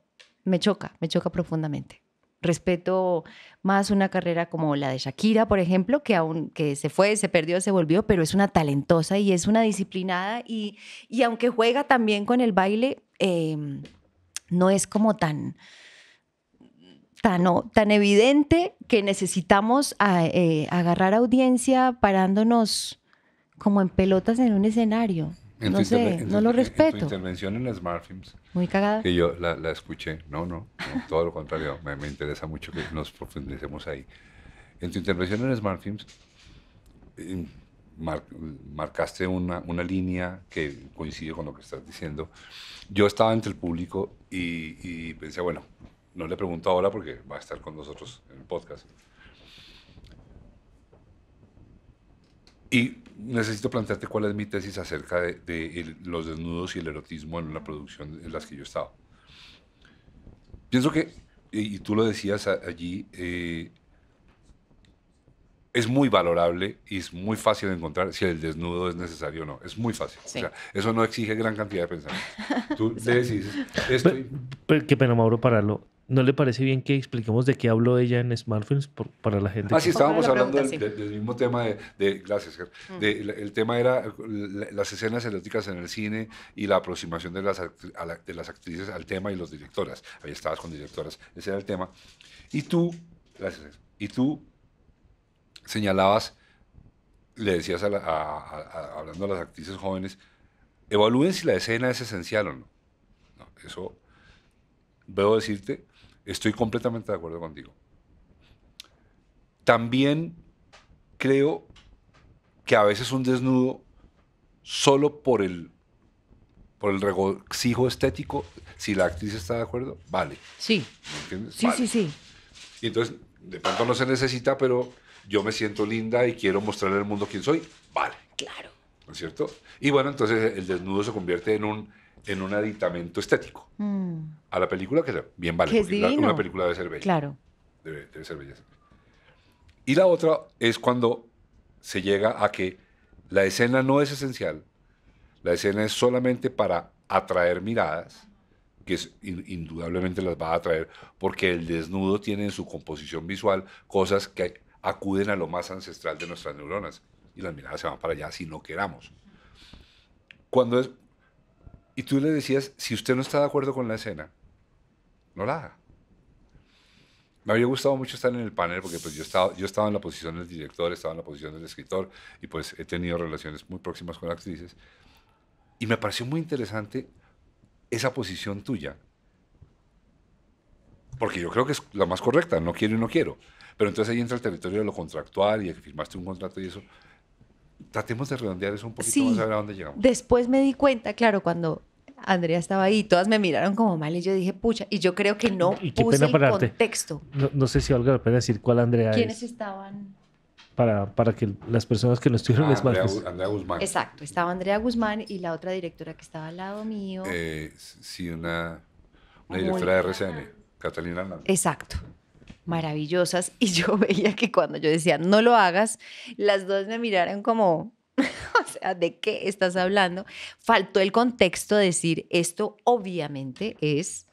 Me choca, me choca profundamente. Respeto más una carrera como la de Shakira, por ejemplo, que aún que se fue, se perdió, se volvió, pero es una talentosa y es una disciplinada y, y aunque juega también con el baile, eh, no es como tan, tan, tan evidente que necesitamos eh, agarrar audiencia parándonos como en pelotas en un escenario. no sé, no lo respeto. En tu intervención en Muy cagada. Que yo la, escuché. No, no, todo lo contrario. Me, me, interesa mucho que nos profundicemos ahí. En tu intervención en Smart Films, em, marcaste una, una, línea que coincide con lo que estás diciendo. Yo estaba entre el público y, pensé, bueno, no le pregunto ahora porque va a estar con nosotros en el podcast. Y necesito plantearte cuál es mi tesis acerca de, los desnudos y el erotismo en la producción en las que yo estaba. Pienso que, y tú lo decías allí, eh, es muy valorable y es muy fácil de encontrar si el desnudo es necesario o no. Es muy fácil. O sea, eso no exige gran cantidad de pensamiento. Tú le decís, estoy... qué pena, Mauro, pararlo. ¿No le parece bien que expliquemos de qué habló ella en Smartphones para la gente? Ah, sí, estábamos hablando del, mismo tema de... gracias, Ger. Mm. el, tema era las escenas eróticas en el cine y la aproximación de las, de las actrices al tema y los directoras. Ahí estabas con directoras. Ese era el tema. Y tú... Gracias. Y tú señalabas, le decías a, hablando a las actrices jóvenes, evalúen si la escena es esencial o no. eso, debo decirte, estoy completamente de acuerdo contigo. También creo que a veces un desnudo, solo por el, por el regocijo estético, si la actriz está de acuerdo, vale. Sí. ¿Me entiendes? Sí, sí, sí. Y entonces, de pronto no se necesita, pero yo me siento linda y quiero mostrarle al mundo quién soy, vale. Claro. ¿No es cierto? Y bueno, entonces el desnudo se convierte en un, en un aditamento estético mm. a la película, que bien vale, una película debe ser bella. Claro. Debe, ser bella. Y la otra es cuando se llega a que la escena no es esencial, la escena es solamente para atraer miradas, que indudablemente las va a atraer, porque el desnudo tiene en su composición visual cosas que acuden a lo más ancestral de nuestras neuronas y las miradas se van para allá si no queramos. Cuando es, y tú le decías, si usted no está de acuerdo con la escena, no la haga. Me había gustado mucho estar en el panel porque pues yo, estaba, yo estaba en la posición del director, estaba en la posición del escritor y pues he tenido relaciones muy próximas con actrices. Y me pareció muy interesante esa posición tuya. Porque yo creo que es la más correcta, no quiero y no quiero. Pero entonces ahí entra el territorio de lo contractual y de que firmaste un contrato y eso. Tratemos de redondear eso un poquito sí. a dónde llegamos. Después me di cuenta, claro, cuando Andrea estaba ahí, todas me miraron como mal y yo dije, pucha, y yo creo que no y qué el contexto. No, sé si valga la pena decir cuál Andrea ¿Quiénes estaban? Para, para, que las personas que nos estuvieron ah, les Andrea, Guzmán. Exacto, estaba Andrea Guzmán y la otra directora que estaba al lado mío. Eh, sí, una, directora de RCN, Catalina Hernández. Exacto maravillosas y yo veía que cuando yo decía, no lo hagas, las dos me miraron como, o sea, ¿de qué estás hablando? Faltó el contexto de decir, esto obviamente es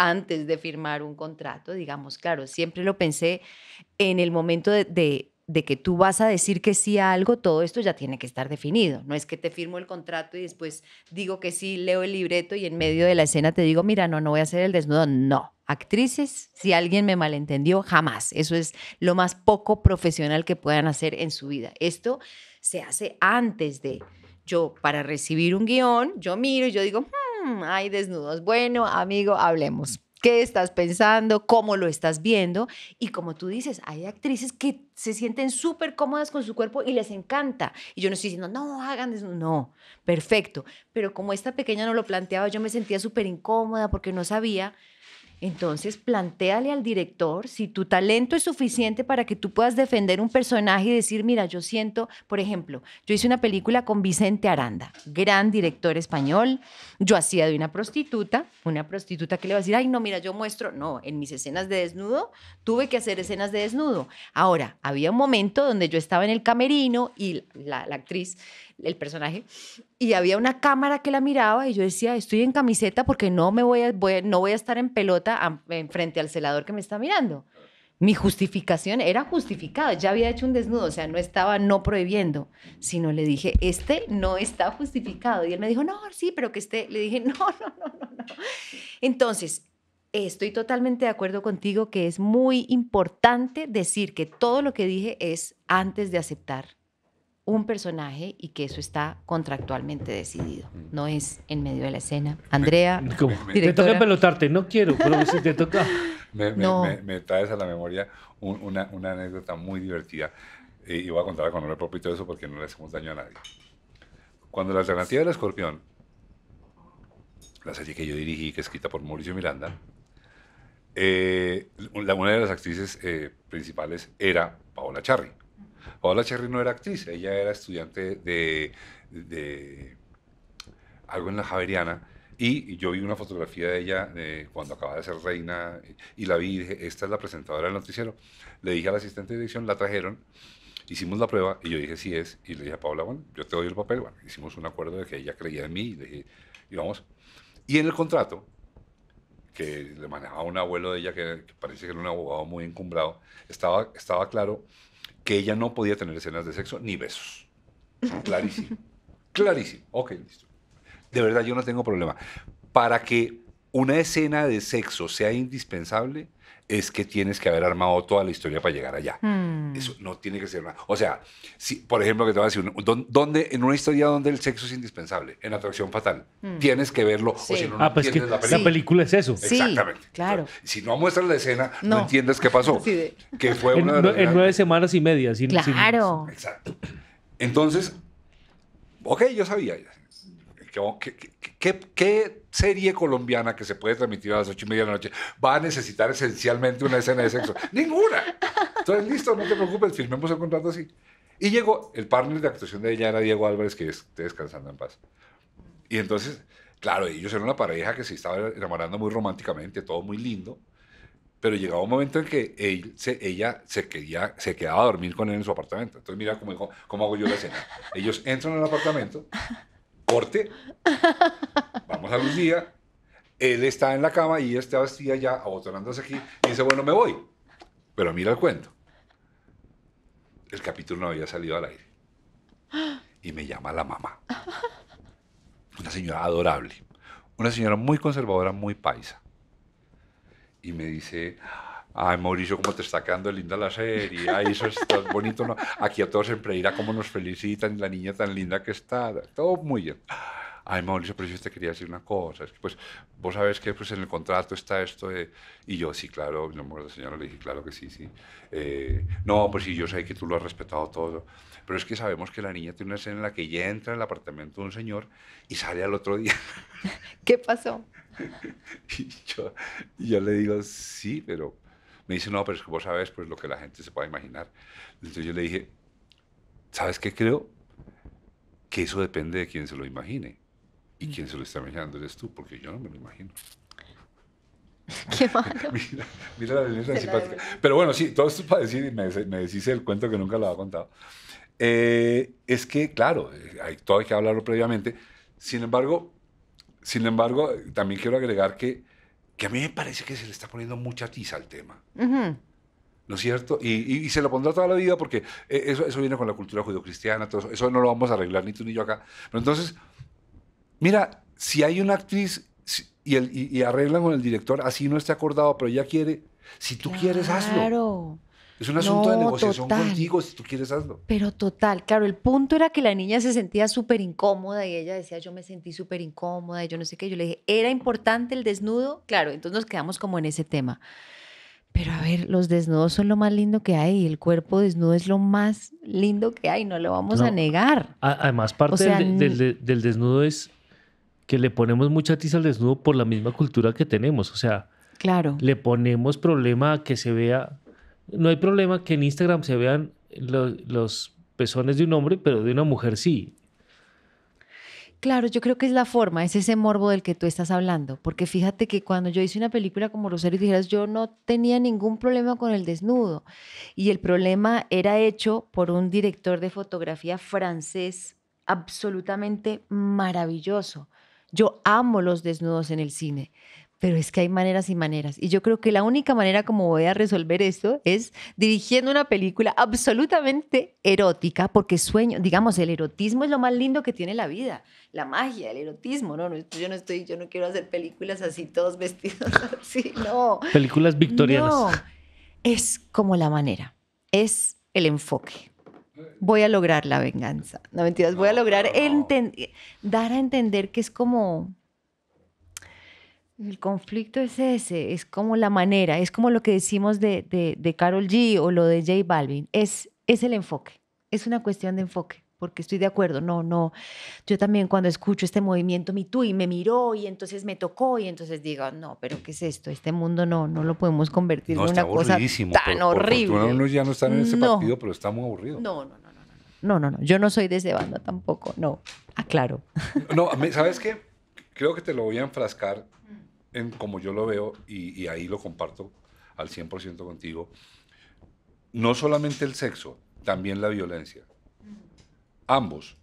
antes de firmar un contrato, digamos, claro, siempre lo pensé en el momento de de que tú vas a decir que sí a algo, todo esto ya tiene que estar definido. No es que te firmo el contrato y después digo que sí, leo el libreto y en medio de la escena te digo, mira, no, no voy a hacer el desnudo. No, actrices, si alguien me malentendió, jamás. Eso es lo más poco profesional que puedan hacer en su vida. Esto se hace antes de yo, para recibir un guión, yo miro y yo digo, hmm, hay desnudos. Bueno, amigo, hablemos qué estás pensando, cómo lo estás viendo. Y como tú dices, hay actrices que se sienten súper cómodas con su cuerpo y les encanta. Y yo no estoy diciendo, no, hagan eso. No, perfecto. Pero como esta pequeña no lo planteaba, yo me sentía súper incómoda porque no sabía entonces, plantéale al director si tu talento es suficiente para que tú puedas defender un personaje y decir, mira, yo siento, por ejemplo, yo hice una película con Vicente Aranda, gran director español, yo hacía de una prostituta, una prostituta que le va a decir, ay, no, mira, yo muestro, no, en mis escenas de desnudo tuve que hacer escenas de desnudo. Ahora, había un momento donde yo estaba en el camerino y la, la actriz el personaje, y había una cámara que la miraba y yo decía, estoy en camiseta porque no me voy a, no voy a estar en pelota frente al celador que me está mirando. Mi justificación era justificada, ya había hecho un desnudo, o sea, no estaba no prohibiendo, sino le dije, este no está justificado. Y él me dijo, no, sí, pero que esté, le dije, no, no, no, no, no. Entonces, Estoy totalmente de acuerdo contigo que es muy importante decir que todo lo que dije es antes de aceptar un personaje y que eso está contractualmente decidido. Mm. No es en medio de la escena. Andrea, te toca pelotarte, no quiero, pero si te toca... Me, traes a la memoria una, anécdota muy divertida y voy a contarla con el propio de eso porque no le hacemos daño a nadie. Cuando la alternativa del escorpión, la serie que yo dirigí, que es escrita por Mauricio Miranda, eh, una de las actrices eh, principales era Paola Charri. Paola Cherry no era actriz, ella era estudiante de, algo en la Javeriana. Y yo vi una fotografía de ella cuando acababa de ser reina y la vi y dije, esta es la presentadora del noticiero. Le dije al asistente de dirección, la trajeron, hicimos la prueba y yo dije, sí es. Y le dije a Paula, bueno, yo te doy el papel. hicimos un acuerdo de que ella creía en mí y vamos. Y en el contrato, que le manejaba un abuelo de ella que, parece que era un abogado muy encumbrado, estaba, estaba claro que ella no podía tener escenas de sexo ni besos. Clarísimo. Clarísimo. Ok, listo. De verdad, yo no tengo problema. Para que una escena de sexo sea indispensable, es que tienes que haber armado toda la historia para llegar allá. Hmm. Eso no tiene que ser nada. O sea, si, por ejemplo, que te voy a decir, en una historia donde el sexo es indispensable, en Atracción Fatal, hmm. tienes que verlo, o si no, ah, pues entiendes la película. es eso. Exactamente. claro. si no muestras la escena, no, entiendes qué pasó. Que fue en, nueve semanas y media. Sin, claro. Exacto. Entonces, ok, yo sabía. ¿Qué, oh, qué, serie colombiana que se puede transmitir a las ocho y media de la noche va a necesitar esencialmente una escena de sexo? Ninguna. Entonces, listo, no te preocupes, firmemos el contrato así. Y llegó, el partner de actuación de ella era Diego Álvarez, que esté descansando en paz. Y entonces, claro, ellos eran una pareja que se estaba enamorando muy románticamente, todo muy lindo, pero llegaba un momento en que él, se, ella se, quería, se quedaba a dormir con él en su apartamento. Entonces, mira cómo, cómo hago yo la escena. Ellos entran al apartamento, corte, vamos a Lucía, él está en la cama y ella está vestida ya, abotonándose aquí, y dice, bueno, me voy. Pero mira el cuento. El capítulo no había salido al aire. Y me llama la mamá. Una señora adorable. Una señora muy conservadora, muy paisa. Y me dice, Ay, Mauricio, cómo te está quedando linda la serie. Ay, eso está bonito. ¿no? Aquí a todos siempre irá cómo nos felicitan, la niña tan linda que está. Todo muy bien. Ay, Mauricio, pero yo te quería decir una cosa. Es que, pues, vos sabes que pues, en el contrato está esto de... Y yo, sí, claro. mi amor, la señora, le dije, claro que sí, sí. Eh, no, pues sí, yo sé que tú lo has respetado todo. Pero es que sabemos que la niña tiene una escena en la que ella entra el apartamento de un señor y sale al otro día. ¿Qué pasó? y yo le digo, sí, pero me dice, no, pero es que vos sabes pues, lo que la gente se puede imaginar. Entonces yo le dije, ¿sabes qué creo? Que eso depende de quién se lo imagine. Y quien se lo está imaginando eres tú, porque yo no me lo imagino. Qué malo. mira, mira, la belleza simpática. Pero bueno, sí, todo esto para decir, y me, me deshice el cuento que nunca lo ha contado. Eh, es que, claro, eh, hay, todo hay que hablarlo previamente. Sin embargo, sin embargo, también quiero agregar que que a mí me parece que se le está poniendo mucha tiza al tema. ¿No es cierto? Y, se lo pondrá toda la vida porque e, eso, eso viene con la cultura judio-cristiana, eso, no lo vamos a arreglar ni tú ni yo acá. Pero entonces, mira, si hay una actriz y, el, arreglan con el director, así no está acordado, pero ella quiere. Si tú quieres, hazlo. Claro. Es un asunto de negociación contigo, si tú quieres hazlo. Pero total, claro, el punto era que la niña se sentía súper incómoda y ella decía, yo me sentí súper incómoda y yo no sé qué. Yo le dije, ¿era importante el desnudo? Claro, entonces nos quedamos como en ese tema. Pero a ver, los desnudos son lo más lindo que hay y el cuerpo desnudo es lo más lindo que hay, no lo vamos a negar. Además, parte del, desnudo es que le ponemos mucha tiza al desnudo por la misma cultura que tenemos. O sea, claro. le ponemos problema a que se vea no hay problema que en Instagram se vean los pezones de un hombre, pero de una mujer sí. Claro, yo creo que es la forma, es ese morbo del que tú estás hablando, porque fíjate que cuando yo hice una película como Rosario Dijeras, yo no tenía ningún problema con el desnudo y el problema era hecho por un director de fotografía francés absolutamente maravilloso. Yo amo los desnudos en el cine, pero es que hay maneras y maneras. Y yo creo que la única manera como voy a resolver esto es dirigiendo una película absolutamente erótica, porque sueño, digamos, el erotismo es lo más lindo que tiene la vida, la magia, el erotismo. No, no yo no estoy, yo no quiero hacer películas así, todos vestidos así, no. Películas victorianas. No, es como la manera, es el enfoque. Voy a lograr la venganza. No mentiras, voy a lograr dar a entender que es como el conflicto es ese, es como la manera, es como lo que decimos de, de, de Carol G o lo de J Balvin, es, es el enfoque, es una cuestión de enfoque porque estoy de acuerdo, no, no, yo también cuando escucho este movimiento me tú y me miró y entonces me tocó y entonces digo, no, pero ¿qué es esto? Este mundo no, no lo podemos convertir en una cosa tan horrible. Por ya no están en ese partido, pero está muy aburrido. No, no, no, no, no, no, no, no, yo no soy de ese bando tampoco, no, aclaro. No, ¿sabes qué? Creo que te lo voy a enfrascar como yo lo veo, y, ahí lo comparto al 100% contigo, no solamente el sexo, también la violencia. Ambos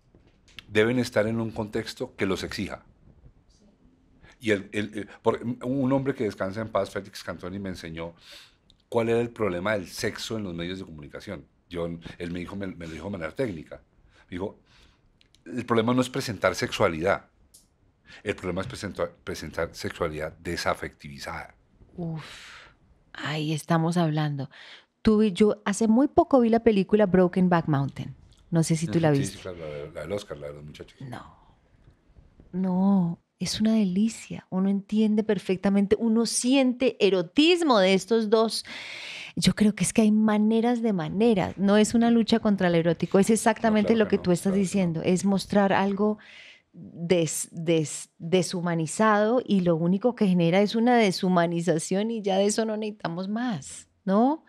deben estar en un contexto que los exija. Y el, un hombre que descansa en paz, Félix y me enseñó cuál era el problema del sexo en los medios de comunicación. Yo, él me, dijo, me, lo dijo de manera técnica. Me dijo, el problema no es presentar sexualidad, el problema es presentar, sexualidad desafectivizada. Uf, ahí estamos hablando. Tú y yo, hace muy poco vi la película Broken Back Mountain. No sé si tú la viste. Sí, la, del Oscar, la de los muchachos. No. No, es una delicia. Uno entiende perfectamente, uno siente erotismo de estos dos. Yo creo que es que hay maneras de maneras. No es una lucha contra el erótico, es exactamente lo que, tú estás diciendo. Es mostrar algo deshumanizado y lo único que genera es una deshumanización y ya de eso no necesitamos más, ¿no?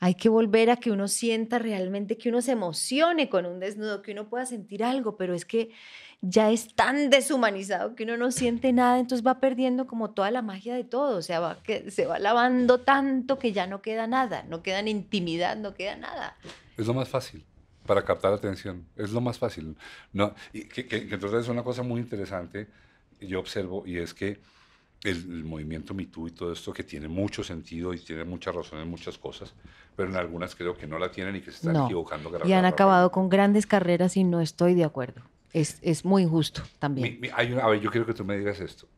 Hay que volver a que uno sienta realmente, que uno se emocione con un desnudo, que uno pueda sentir algo, pero es que ya es tan deshumanizado que uno no siente nada, entonces va perdiendo como toda la magia de todo, o sea, se va lavando tanto que ya no queda nada, no queda ni intimidad, no queda nada. Es lo más fácil para captar atención. Es lo más fácil. No, y que, entonces es una cosa muy interesante, yo observo, y es que el, movimiento MeToo y todo esto, que tiene mucho sentido y tiene muchas razón en muchas cosas, pero en algunas creo que no la tienen y que se están equivocando Y han acabado con grandes carreras y no estoy de acuerdo. Es, es muy injusto también. hay a ver, yo quiero que tú me digas esto.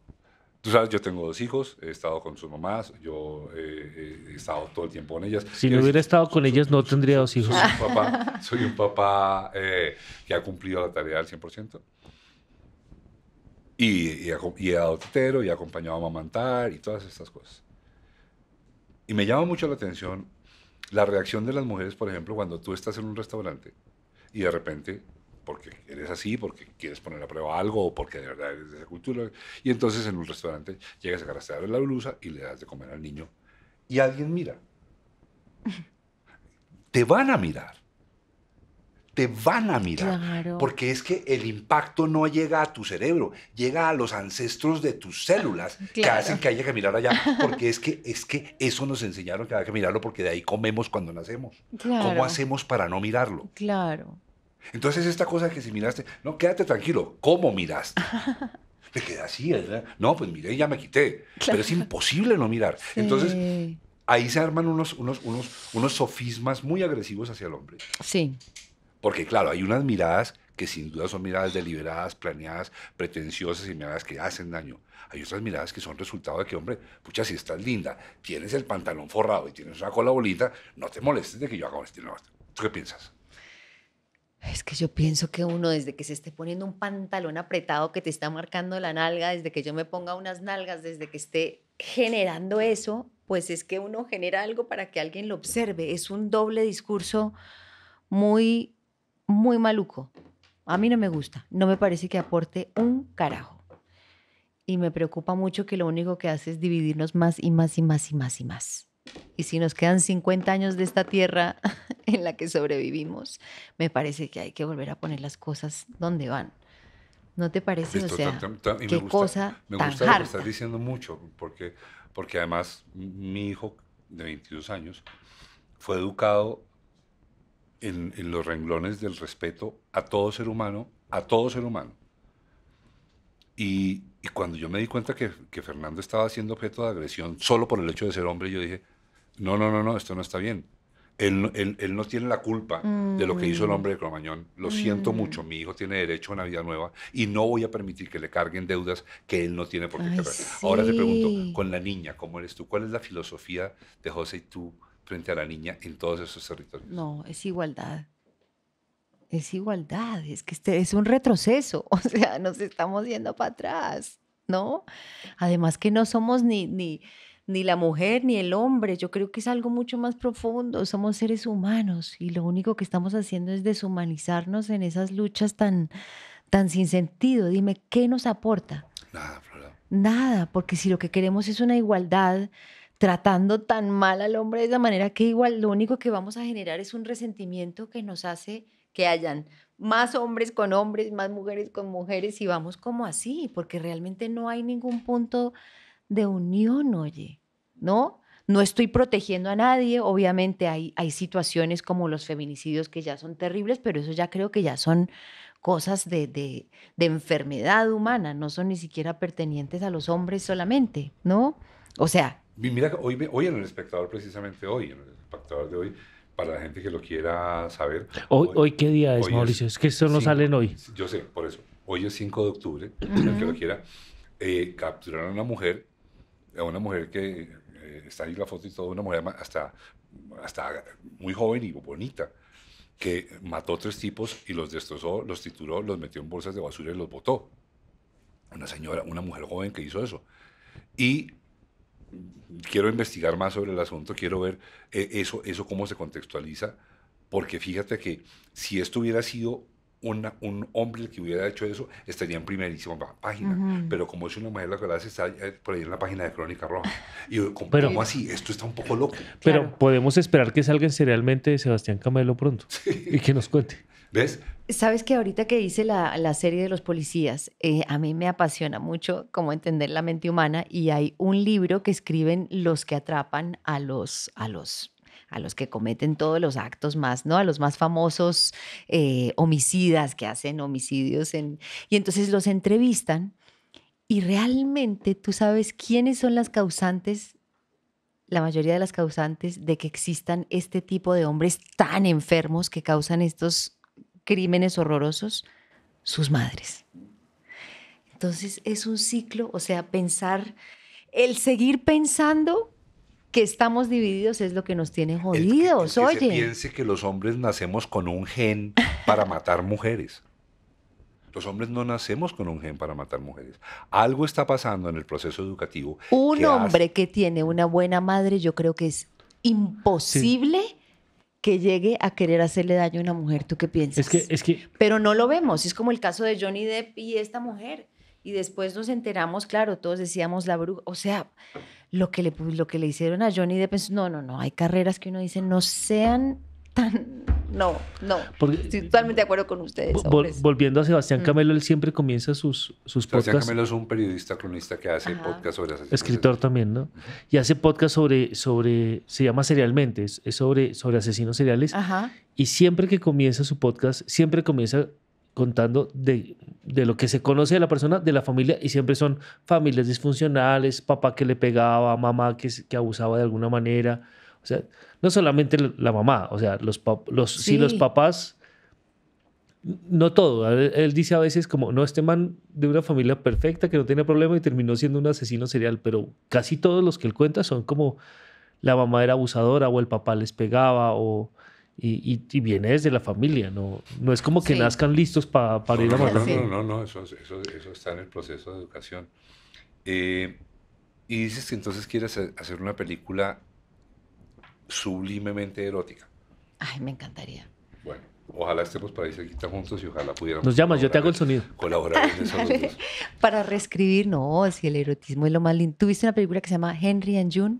Tú sabes, yo tengo dos hijos, he estado con sus mamás, yo eh, eh, he estado todo el tiempo con ellas. Si no hubiera estado con ellas, no tendría dos hijos. Soy un papá, soy un papá eh, que ha cumplido la tarea al 100%. Y, y, y, he dado tetero, y he acompañado a mamantar y todas estas cosas. Y me llama mucho la atención la reacción de las mujeres, por ejemplo, cuando tú estás en un restaurante y de repente porque eres así, porque quieres poner a prueba algo o porque de verdad eres de esa cultura. Y entonces en un restaurante llegas a rastrear la blusa y le das de comer al niño y alguien mira. Te van a mirar. Te van a mirar. Porque es que el impacto no llega a tu cerebro, llega a los ancestros de tus células que ah, hacen que haya que mirar allá. Porque es que, es que eso nos enseñaron que hay que mirarlo porque de ahí comemos cuando nacemos. Claro. ¿Cómo hacemos para no mirarlo? Claro. Entonces esta cosa que si miraste, no, quédate tranquilo, ¿cómo miraste? Te quedas así, ¿verdad? No, pues miré y ya me quité. Pero es imposible no mirar. Entonces, ahí se arman unos, unos, unos, unos sofismas muy agresivos hacia el hombre. Sí. Porque claro, hay unas miradas que sin duda son miradas deliberadas, planeadas, pretenciosas y miradas que hacen daño. Hay otras miradas que son resultado de que, hombre, pucha, si estás linda, tienes el pantalón forrado y tienes una cola bolita, no te molestes de que yo haga estilo ¿Tú qué piensas? Es que yo pienso que uno desde que se esté poniendo un pantalón apretado que te está marcando la nalga, desde que yo me ponga unas nalgas, desde que esté generando eso, pues es que uno genera algo para que alguien lo observe. Es un doble discurso muy, muy maluco. A mí no me gusta, no me parece que aporte un carajo. Y me preocupa mucho que lo único que hace es dividirnos más y más y más y más y más. Y si nos quedan 50 años de esta tierra en la que sobrevivimos, me parece que hay que volver a poner las cosas donde van. ¿No te parece? o sea, qué cosa Me gusta lo que estás diciendo mucho, porque, porque además mi hijo de 22 años fue educado en, los renglones del respeto a todo ser humano, a todo ser humano. Y, cuando yo me di cuenta que, que, Fernando estaba siendo objeto de agresión solo por el hecho de ser hombre, yo dije, no, no, no, no, esto no está bien. Él, él no tiene la culpa de lo que hizo el hombre de Cromañón. Lo mm. siento mucho, mi hijo tiene derecho a una vida nueva y no voy a permitir que le carguen deudas que él no tiene por qué cargar. Ahora te pregunto, con la niña, ¿cómo eres tú? ¿Cuál es la filosofía de José y tú frente a la niña en todos esos territorios? No, es igualdad es igualdad, es que este es un retroceso, o sea, nos estamos yendo para atrás, ¿no? Además que no somos ni, ni, ni la mujer ni el hombre. Yo creo que es algo mucho más profundo. Somos seres humanos y lo único que estamos haciendo es deshumanizarnos en esas luchas tan, tan sin sentido. Dime, ¿qué nos aporta? Nada, Flora. Nada, porque si lo que queremos es una igualdad, tratando tan mal al hombre de esa manera que igual lo único que vamos a generar es un resentimiento que nos hace que hayan más hombres con hombres, más mujeres con mujeres y vamos como así, porque realmente no hay ningún punto de unión, oye, ¿no? No estoy protegiendo a nadie, obviamente hay, hay situaciones como los feminicidios que ya son terribles, pero eso ya creo que ya son cosas de, enfermedad humana, no son ni siquiera pertenecientes a los hombres solamente, ¿no? O sea... Mira, hoy, hoy en el espectador, precisamente hoy, en el espectador de hoy, para la gente que lo quiera saber. Hoy, hoy, ¿qué día es, Mauricio? Es, que eso no sale hoy. Yo sé, por eso. Hoy es 5 de octubre, que lo quiera. Eh, capturaron a una mujer a una mujer que eh, está ahí la foto y todo, una mujer hasta, hasta muy joven y bonita, que mató tres tipos y los destrozó, los trituró, los metió en bolsas de basura y los botó. Una señora, una mujer joven que hizo eso. Y quiero investigar más sobre el asunto, quiero ver eh, eso, eso cómo se contextualiza, porque fíjate que si esto hubiera sido un hombre que hubiera hecho eso estaría en primerísima página. Pero como es una mujer la verdad es hace, está eh, por ahí en la página de Crónica Roja. Y yo, ¿cómo, así? Esto está un poco loco. Pero podemos esperar que salga serialmente Sebastián Camelo pronto y que nos cuente. ¿Ves? Sabes que ahorita que hice la, serie de los policías, eh, a mí me apasiona mucho cómo entender la mente humana y hay un libro que escriben los que atrapan a los, a los a los que cometen todos los actos más, ¿no? A los más famosos eh, homicidas que hacen homicidios. En, y entonces los entrevistan y realmente tú sabes quiénes son las causantes, la mayoría de las causantes de que existan este tipo de hombres tan enfermos que causan estos crímenes horrorosos, sus madres. Entonces es un ciclo, o sea, pensar, el seguir pensando que estamos divididos es lo que nos tiene jodidos, oye. piense que los hombres nacemos con un gen para matar mujeres. Los hombres no nacemos con un gen para matar mujeres. Algo está pasando en el proceso educativo. Un hombre que tiene una buena madre, yo creo que es imposible que llegue a querer hacerle daño a una mujer. ¿Tú qué piensas? que, es Pero no lo vemos. Es como el caso de Johnny Depp y esta mujer. Y después nos enteramos, claro, todos decíamos la bruja, o sea, lo que le, lo que le hicieron a Johnny Depp, no, no, no, hay carreras que uno dice, no sean tan... No, no. Estoy totalmente de acuerdo con ustedes. volviendo a Sebastián mm. Camelo, él siempre comienza sus, sus podcasts. Sebastián Camelo es un periodista cronista que hace podcast sobre asesinos. Escritor también, ¿no? Y hace podcast sobre, sobre se llama Serialmente, es sobre, sobre asesinos seriales. Y siempre que comienza su podcast, siempre comienza contando de, lo que se conoce de la persona, de la familia, y siempre son familias disfuncionales, papá que le pegaba, mamá que, que abusaba de alguna manera. O sea, no solamente la mamá, o sea, los, los sí. si los papás, no todo. Él, dice a veces como, no, este man de una familia perfecta que no tiene problema y terminó siendo un asesino serial, pero casi todos los que él cuenta son como la mamá era abusadora o el papá les pegaba o... Y, viene desde la familia, no, no es como que nazcan listos para ir a matar. No, no, no, eso, eso, está en el proceso de educación. Eh, y dices que entonces quieres hacer una película sublimemente erótica. Ay, me encantaría. Bueno, ojalá estemos para irse aquí juntos y ojalá pudiéramos. Nos llamas, yo te hago el sonido. Colaborar en eso. Para reescribir, no, si el erotismo es lo más lindo. ¿Tuviste una película que se llama Henry and June?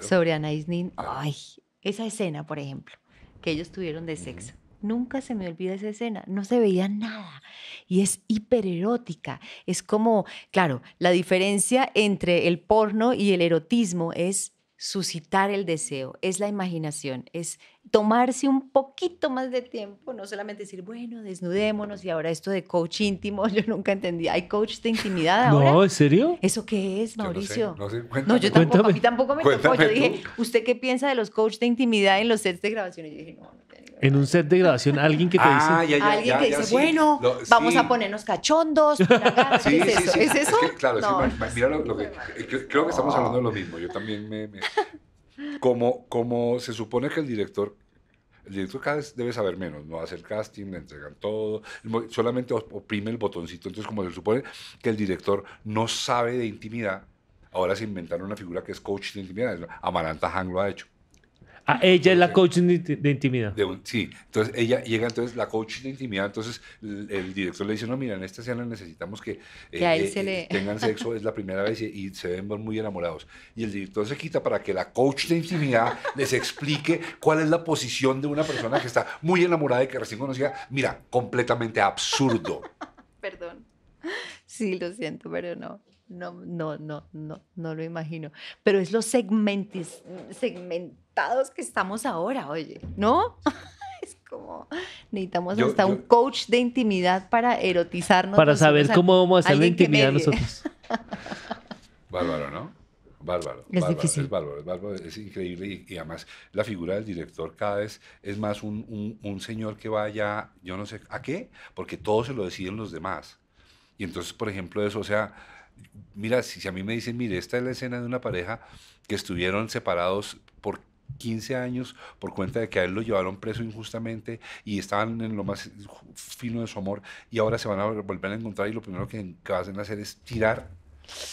Sobre Anais Nin. Ah. Ay, esa escena, por ejemplo que ellos tuvieron de sexo. Nunca se me olvida esa escena, no se veía nada y es hipererótica. Es como, claro, la diferencia entre el porno y el erotismo es suscitar el deseo, es la imaginación, es tomarse un poquito más de tiempo, no solamente decir, bueno, desnudémonos y ahora esto de coach íntimo, yo nunca entendí. ¿Hay coach de intimidad ahora? No, ¿en serio? ¿Eso qué es, Mauricio? no, yo tampoco, tampoco me tocó. Yo dije, ¿usted qué piensa de los coach de intimidad en los sets de grabación? Y yo dije, no, no En un set de grabación, alguien que te dice, ah, alguien que dice, bueno, vamos a ponernos cachondos, ¿es, eso? ¿es eso? mira lo, que, creo que estamos hablando de lo mismo. Yo también me como, como se supone que el director, el director cada vez debe saber menos, no hace el casting, le entregan todo, solamente oprime el botoncito, entonces como se supone que el director no sabe de intimidad, ahora se inventaron una figura que es coach de intimidad, Amaranta Hang lo ha hecho. Ah, ella es la coach de intimidad. sí, entonces ella llega, entonces la coach de intimidad, entonces el director le dice, no, mira, en esta escena necesitamos que, eh, eh, tengan sexo, es la primera vez y, se ven muy enamorados. Y el director se quita para que la coach de intimidad les explique cuál es la posición de una persona que está muy enamorada y que recién conocía, Mira, completamente absurdo. Perdón. Sí, lo siento, pero no. No, no, no, no, no lo imagino. Pero es lo segmentis, segment que estamos ahora, oye, ¿no? es como necesitamos hasta un coach de intimidad para erotizarnos. Para saber cómo vamos a hacer la intimidad nosotros. Bárbaro, ¿no? Bárbaro. Es bárbaro, Es bárbaro, es increíble. Y, además, la figura del director cada vez es más un, señor que vaya, yo no sé, ¿a qué? Porque todo se lo deciden los demás. Y entonces, por ejemplo, eso, o sea, mira, si, si a mí me dicen, mire, esta es la escena de una pareja que estuvieron separados 15 años por cuenta de que a él lo llevaron preso injustamente y estaban en lo más fino de su amor y ahora se van a volver a encontrar y lo primero que, que a hacer es tirar.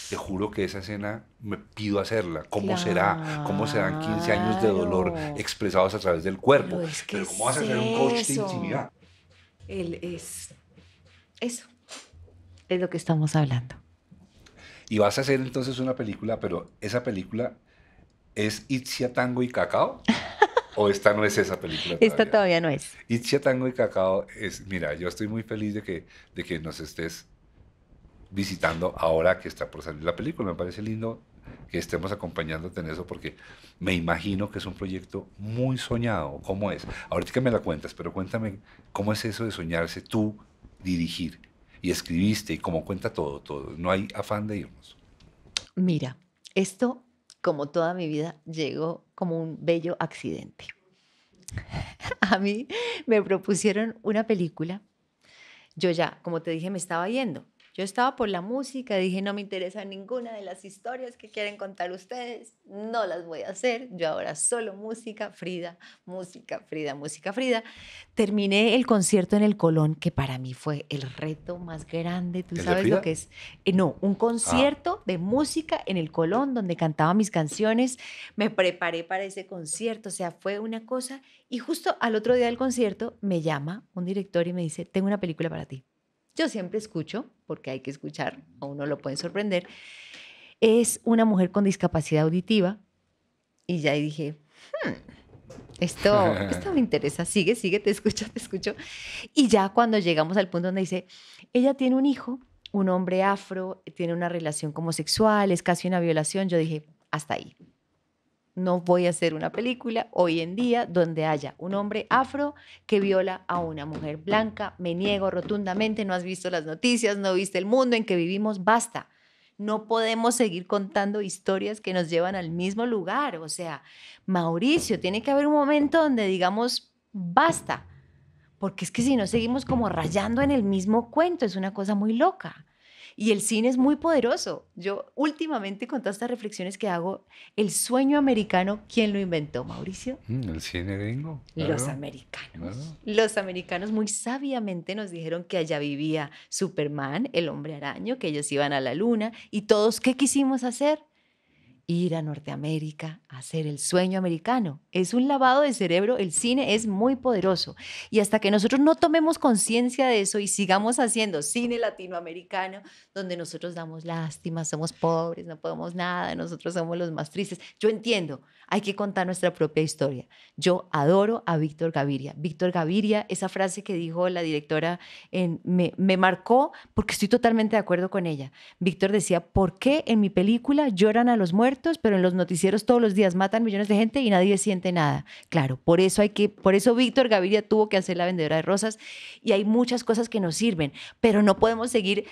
Te juro que esa escena me pido hacerla. ¿Cómo será? ¿Cómo serán 15 años de dolor expresados a través del cuerpo? Pero ¿cómo vas a hacer un coach de intimidad? Él es eso. Es lo que estamos hablando. Y vas a hacer entonces una película, pero esa película ¿es Itzia Tango y Cacao? ¿O esta no es esa película? Esta todavía no es. Itzia Tango y Cacao es, mira, yo estoy muy feliz de que, de que nos estés visitando ahora que está por salir la película. Me parece lindo que estemos acompañándote en eso porque me imagino que es un proyecto muy soñado. ¿Cómo es? Ahorita que me la cuentas, pero cuéntame cómo es eso de soñarse tú dirigir y escribiste y cómo cuenta todo, todo. No hay afán de irnos. Mira, esto como toda mi vida, llegó como un bello accidente. A mí me propusieron una película. Yo ya, como te dije, me estaba yendo. Yo estaba por la música, dije, no me interesa ninguna de las historias que quieren contar ustedes, no las voy a hacer, yo ahora solo música, Frida, música, Frida, música, Frida. Terminé el concierto en el Colón, que para mí fue el reto más grande, tú sabes lo que es. Eh, no, un ah. concierto de música en el Colón, donde cantaba mis canciones, me preparé para ese concierto, o sea, fue una cosa, y justo al otro día del concierto me llama un director y me dice, tengo una película para ti yo siempre escucho, porque hay que escuchar, a uno lo pueden sorprender, es una mujer con discapacidad auditiva. Y ya dije, hmm, esto, esto me interesa, sigue, sigue, te escucho, te escucho. Y ya cuando llegamos al punto donde dice, ella tiene un hijo, un hombre afro, tiene una relación homosexual, es casi una violación, yo dije, hasta ahí no voy a hacer una película hoy en día donde haya un hombre afro que viola a una mujer blanca. Me niego rotundamente, no has visto las noticias, no viste el mundo en que vivimos, basta. No podemos seguir contando historias que nos llevan al mismo lugar. O sea, Mauricio, tiene que haber un momento donde digamos, basta. Porque es que si no seguimos como rayando en el mismo cuento, es una cosa muy loca. Y el cine es muy poderoso. Yo últimamente con todas estas reflexiones que hago, el sueño americano, ¿quién lo inventó, Mauricio? Mm, el cine gringo. Los americanos. Los americanos muy sabiamente nos dijeron que allá vivía Superman, el hombre araño, que ellos iban a la luna y todos, ¿qué quisimos hacer? ir a Norteamérica, a hacer el sueño americano. Es un lavado de cerebro, el cine es muy poderoso. Y hasta que nosotros no tomemos conciencia de eso y sigamos haciendo cine latinoamericano, donde nosotros damos lástima, somos pobres, no podemos nada, nosotros somos los más tristes. Yo entiendo, hay que contar nuestra propia historia. Yo adoro a Víctor Gaviria. Víctor Gaviria, esa frase que dijo la directora me, marcó porque estoy totalmente de acuerdo con ella. Víctor decía, ¿por qué en mi película lloran a los muertos, pero en los noticieros todos los días matan millones de gente y nadie siente nada? Claro, por eso hay que, por eso Víctor Gaviria tuvo que hacer la vendedora de rosas y hay muchas cosas que nos sirven, pero no podemos seguir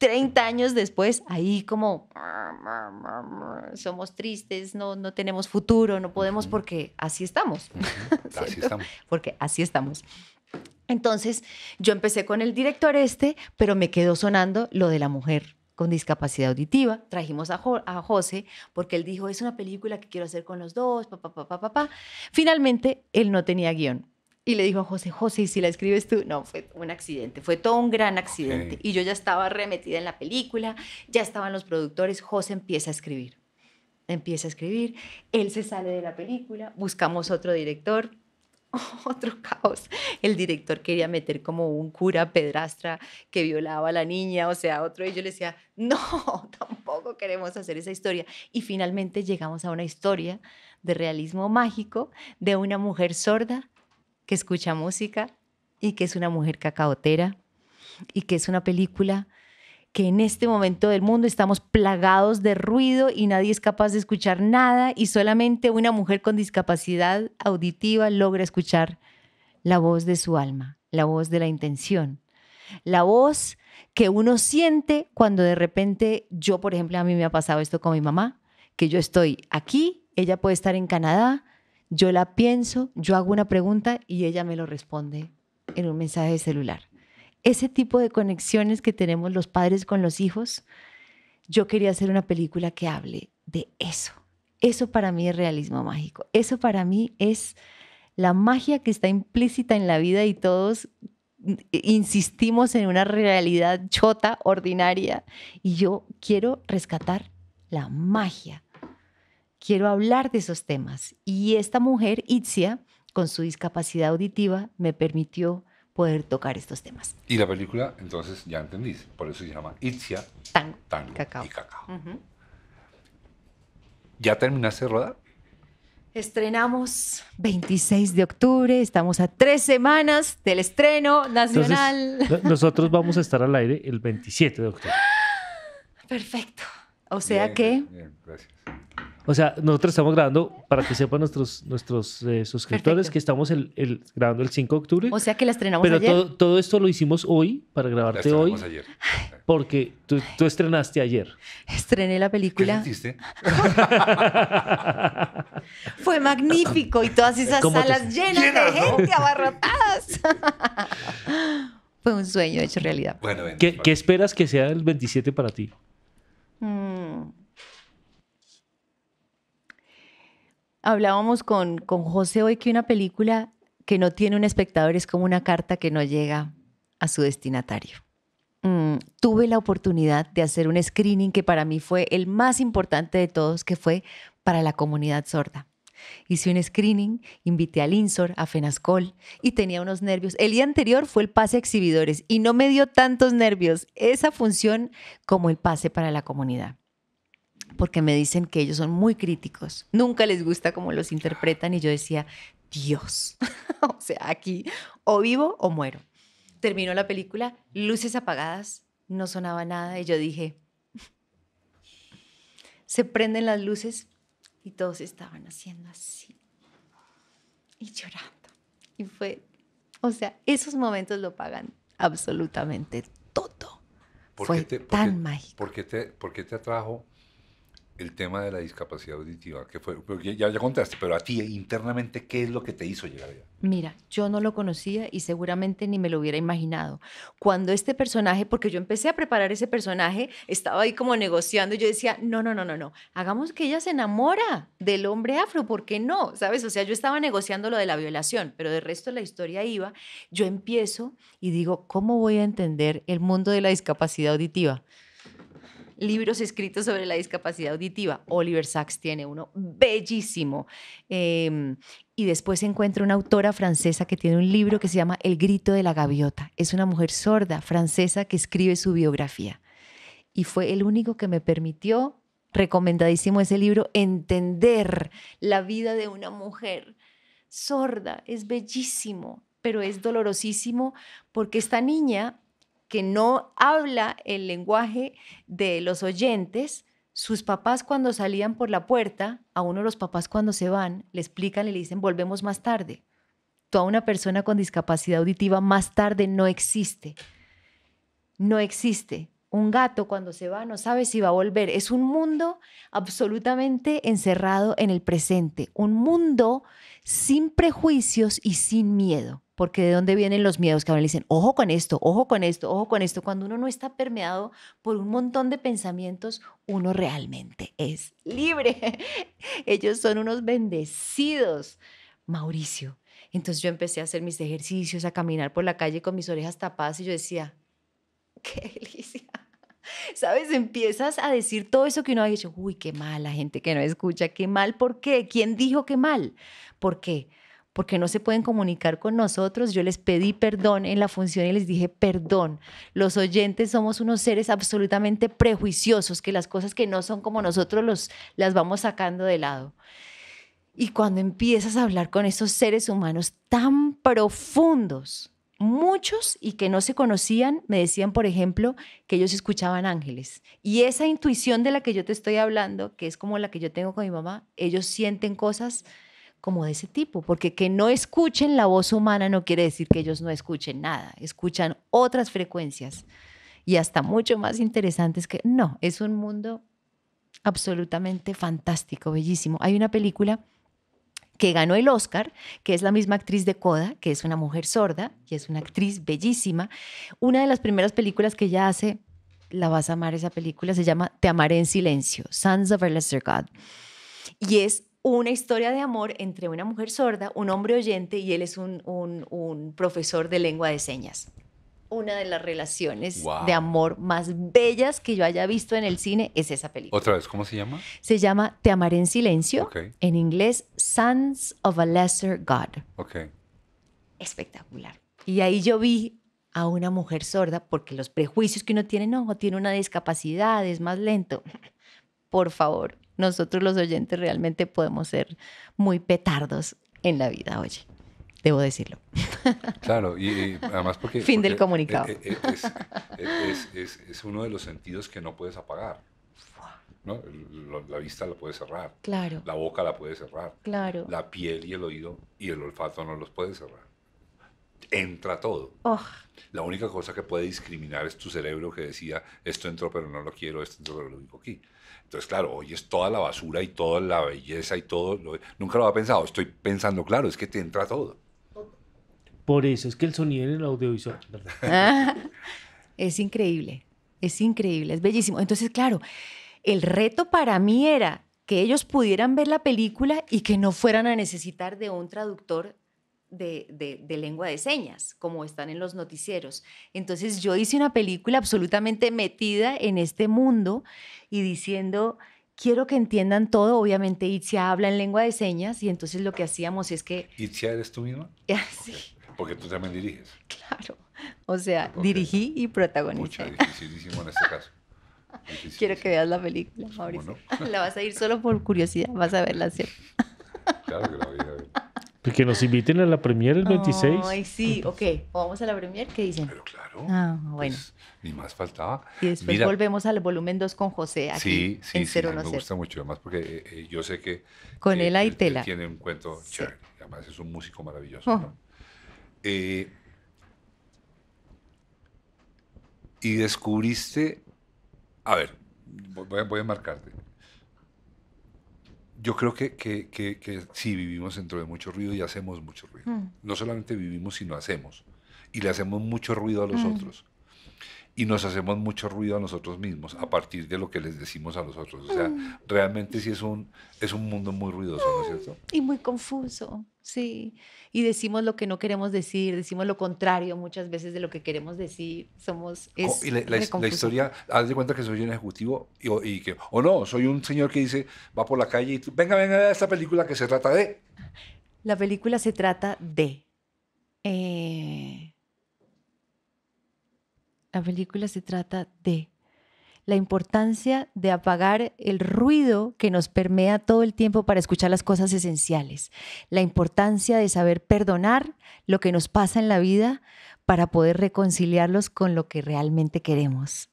30 años después, ahí como somos tristes, no, no tenemos futuro, no podemos porque así estamos. así estamos. Porque así estamos. Entonces, yo empecé con el director este, pero me quedó sonando lo de la mujer con discapacidad auditiva. Trajimos a, José porque él dijo, es una película que quiero hacer con los dos, papá, papá, papá. Pa, Finalmente, él no tenía guión. Y le dijo a José, José, ¿y si la escribes tú? No, fue un accidente, fue todo un gran accidente. Y yo ya estaba remetida en la película, ya estaban los productores, José empieza a escribir. Empieza a escribir, él se sale de la película, buscamos otro director, otro caos. El director quería meter como un cura pedrastra que violaba a la niña, o sea, otro. Y yo le decía, no, tampoco queremos hacer esa historia. Y finalmente llegamos a una historia de realismo mágico de una mujer sorda que escucha música y que es una mujer cacaotera y que es una película que en este momento del mundo estamos plagados de ruido y nadie es capaz de escuchar nada y solamente una mujer con discapacidad auditiva logra escuchar la voz de su alma, la voz de la intención, la voz que uno siente cuando de repente yo, por ejemplo, a mí me ha pasado esto con mi mamá, que yo estoy aquí, ella puede estar en Canadá, yo la pienso, yo hago una pregunta y ella me lo responde en un mensaje de celular. Ese tipo de conexiones que tenemos los padres con los hijos, yo quería hacer una película que hable de eso. Eso para mí es realismo mágico. Eso para mí es la magia que está implícita en la vida y todos insistimos en una realidad chota, ordinaria. Y yo quiero rescatar la magia quiero hablar de esos temas. Y esta mujer, Itzia, con su discapacidad auditiva, me permitió poder tocar estos temas. Y la película, entonces, ya entendís, por eso se llama Itzia, Tango y Cacao. ¿Ya terminaste de rodar? Estrenamos 26 de octubre, estamos a tres semanas del estreno nacional. nosotros vamos a estar al aire el 27 de octubre. Perfecto. O sea que o sea, nosotros estamos grabando, para que sepan nuestros, nuestros eh, suscriptores, que estamos el, el, grabando el 5 de octubre. O sea que la estrenamos ayer. Pero todo, esto lo hicimos hoy, para grabarte hoy. ayer. Porque tú, estrenaste ayer. Estrené la película. ¿Qué Fue magnífico y todas esas salas llenas, de gente abarrotadas. Fue un sueño hecho realidad. Bueno, ¿Qué esperas que sea el 27 para ti? Hablábamos con, con José hoy que una película que no tiene un espectador es como una carta que no llega a su destinatario. Mm, tuve la oportunidad de hacer un screening que para mí fue el más importante de todos, que fue para la comunidad sorda. Hice un screening, invité al INSOR, a FENASCOL y tenía unos nervios. El día anterior fue el pase a exhibidores y no me dio tantos nervios esa función como el pase para la comunidad porque me dicen que ellos son muy críticos. Nunca les gusta cómo los interpretan y yo decía, Dios, o sea, aquí o vivo o muero. Terminó la película, luces apagadas, no sonaba nada y yo dije, se prenden las luces y todos estaban haciendo así y llorando. Y fue, o sea, esos momentos lo pagan absolutamente todo. fue tan porque, mágico. te, ¿Por qué te atrajo el tema de la discapacidad auditiva, que fue, ya, ya contaste, pero a ti internamente, ¿qué es lo que te hizo llegar allá? Mira, yo no lo conocía y seguramente ni me lo hubiera imaginado. Cuando este personaje, porque yo empecé a preparar ese personaje, estaba ahí como negociando y yo decía, no, no, no, no, no, hagamos que ella se enamora del hombre afro, ¿por qué no? ¿Sabes? O sea, yo estaba negociando lo de la violación, pero de resto la historia iba. Yo empiezo y digo, ¿cómo voy a entender el mundo de la discapacidad auditiva? libros escritos sobre la discapacidad auditiva. Oliver Sacks tiene uno bellísimo. Em, y después encuentro una autora francesa que tiene un libro que se llama El grito de la gaviota. Es una mujer sorda francesa que escribe su biografía. Y fue el único que me permitió, recomendadísimo ese libro, entender la vida de una mujer sorda. Es bellísimo, pero es dolorosísimo porque esta niña que no habla el lenguaje de los oyentes, sus papás cuando salían por la puerta, a uno de los papás cuando se van, le explican y le dicen, volvemos más tarde. Toda una persona con discapacidad auditiva más tarde no existe. No existe. Un gato cuando se va no sabe si va a volver. Es un mundo absolutamente encerrado en el presente, un mundo sin prejuicios y sin miedo porque de dónde vienen los miedos que ahora le dicen, ojo con esto, ojo con esto, ojo con esto. Cuando uno no está permeado por un montón de pensamientos, uno realmente es libre. Ellos son unos bendecidos. Mauricio. Entonces yo empecé a hacer mis ejercicios, a caminar por la calle con mis orejas tapadas y yo decía, qué delicia. ¿Sabes? Empiezas a decir todo eso que uno ha dicho, uy, qué mal la gente que no escucha, qué mal, ¿por qué? ¿Quién dijo qué mal? ¿Por qué? porque no se pueden comunicar con nosotros. Yo les pedí perdón en la función y les dije perdón. Los oyentes somos unos seres absolutamente prejuiciosos, que las cosas que no son como nosotros las vamos sacando de lado. Y cuando empiezas a hablar con esos seres humanos tan profundos, muchos y que no se conocían, me decían, por ejemplo, que ellos escuchaban ángeles. Y esa intuición de la que yo te estoy hablando, que es como la que yo tengo con mi mamá, ellos sienten cosas como de ese tipo, porque que no escuchen la voz humana no quiere decir que ellos no escuchen nada, escuchan otras frecuencias y hasta mucho más interesantes que no, es un mundo absolutamente fantástico, bellísimo. Hay una película que ganó el Oscar, que es la misma actriz de Coda, que es una mujer sorda y es una actriz bellísima. Una de las primeras películas que ella hace, la vas a amar esa película, se llama Te amaré en silencio, Sons of a Lesser God. Y es una historia de amor entre una mujer sorda, un hombre oyente y él es un, profesor de lengua de señas. Una de las relaciones de amor más bellas que yo haya visto en el cine es esa película. Otra vez, ¿cómo se llama? Se llama Te amaré en silencio. En inglés, Sons of a Lesser God. Ok. Espectacular. Y ahí yo vi a una mujer sorda porque los prejuicios que uno tiene, no, tiene una discapacidad, es más lento. Por favor, nosotros los oyentes realmente podemos ser muy petardos en la vida, oye. Debo decirlo. Claro, y, además porque... Fin del comunicado. Eh, eh, es, uno de los sentidos que no puedes apagar. ¿no? La vista la puede cerrar. Claro. La boca la puede cerrar. Claro. La piel y el oído y el olfato no los puedes cerrar. Entra todo. Oh. La única cosa que puede discriminar es tu cerebro que decía, esto entró pero no lo quiero, esto entró pero lo digo aquí. Entonces, claro, hoy es toda la basura y toda la belleza y todo. nunca lo había pensado. Estoy pensando, claro, es que te entra todo. Por eso es que el sonido en el audiovisual. ¿verdad? es increíble, es increíble, es bellísimo. Entonces, claro, el reto para mí era que ellos pudieran ver la película y que no fueran a necesitar de un traductor de, lengua de señas, como están en los noticieros. Entonces yo hice una película absolutamente metida en este mundo y diciendo, quiero que entiendan todo. Obviamente Itzia habla en lengua de señas y entonces lo que hacíamos es que... ¿Itzia eres tú misma? Ah, sí. Porque tú también diriges. Claro. O sea, dirigí y protagonicé. Mucha, dificilísimo en este caso. Quiero que veas la película, Mauricio. la vas a ir solo por curiosidad, vas a verla, hacer Claro que la voy a ver. Pues que nos inviten a la premier el 26. Ay, sí, ok. Vamos a la premier, ¿qué dicen? Pero claro. Ah, pues, bueno. ni más faltaba. Y después volvemos al volumen 2 con José sí, sí, sí, Me gusta mucho, además porque eh, eh, yo sé que... Con eh, él hay tela. Tiene un cuento chévere. Además es un músico maravilloso. Oh. y descubriste... A ver, voy, voy a marcarte yo creo que, que, que, que, sí vivimos dentro de mucho ruido y hacemos mucho ruido. Mm. No solamente vivimos, sino hacemos. Y le hacemos mucho ruido a los mm. otros y nos hacemos mucho ruido a nosotros mismos a partir de lo que les decimos a los otros. O sea, mm. realmente sí es un, es un mundo muy ruidoso, ¿no es cierto? Y muy confuso, sí. Y decimos lo que no queremos decir, decimos lo contrario muchas veces de lo que queremos decir. Somos... Es la, historia, haz de cuenta que soy un ejecutivo y, y que... O no, soy un señor que dice, va por la calle y tú, venga, venga, a esta película que se trata de... La película se trata de... Eh la película se trata de la importancia de apagar el ruido que nos permea todo el tiempo para escuchar las cosas esenciales, la importancia de saber perdonar lo que nos pasa en la vida para poder reconciliarlos con lo que realmente queremos.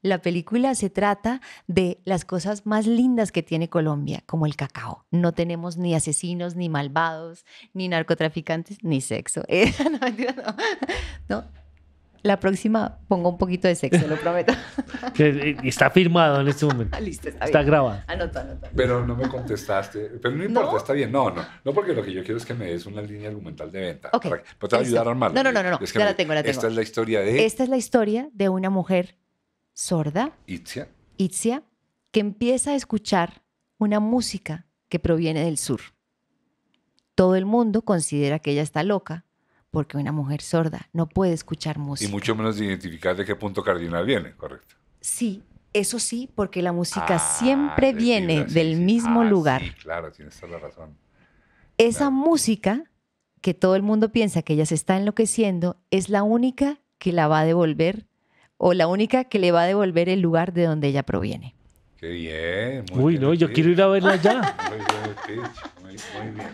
La película se trata de las cosas más lindas que tiene Colombia, como el cacao. No tenemos ni asesinos, ni malvados, ni narcotraficantes, ni sexo. Eh, no. La próxima pongo un poquito de sexo, lo prometo. Eh, está firmado en este momento. Ah, listo, está, está grabado. Anota, anota. Pero no me contestaste. Pero no importa, está bien. No, no. No, porque lo que yo quiero es que me des una línea argumental de venta. Para, te ayudar a armarla? No, no, no, no. Es que ya la tengo, la tengo. Esta es la historia de. Esta es la historia de una mujer sorda. Itzia. Itzia, que empieza a escuchar una música que proviene del sur. Todo el mundo considera que ella está loca porque una mujer sorda no puede escuchar música. Y mucho menos identificar de qué punto cardinal viene, correcto. Sí, eso sí, porque la música ah, siempre viene del mismo ah, lugar. Sí, claro, tienes toda la razón. Esa música que todo el mundo piensa que ella se está enloqueciendo es la única que la va a devolver o la única que le va a devolver el lugar de donde ella proviene. Qué bien. Uy, no, yo quiero ir a verla ya. Muy bien,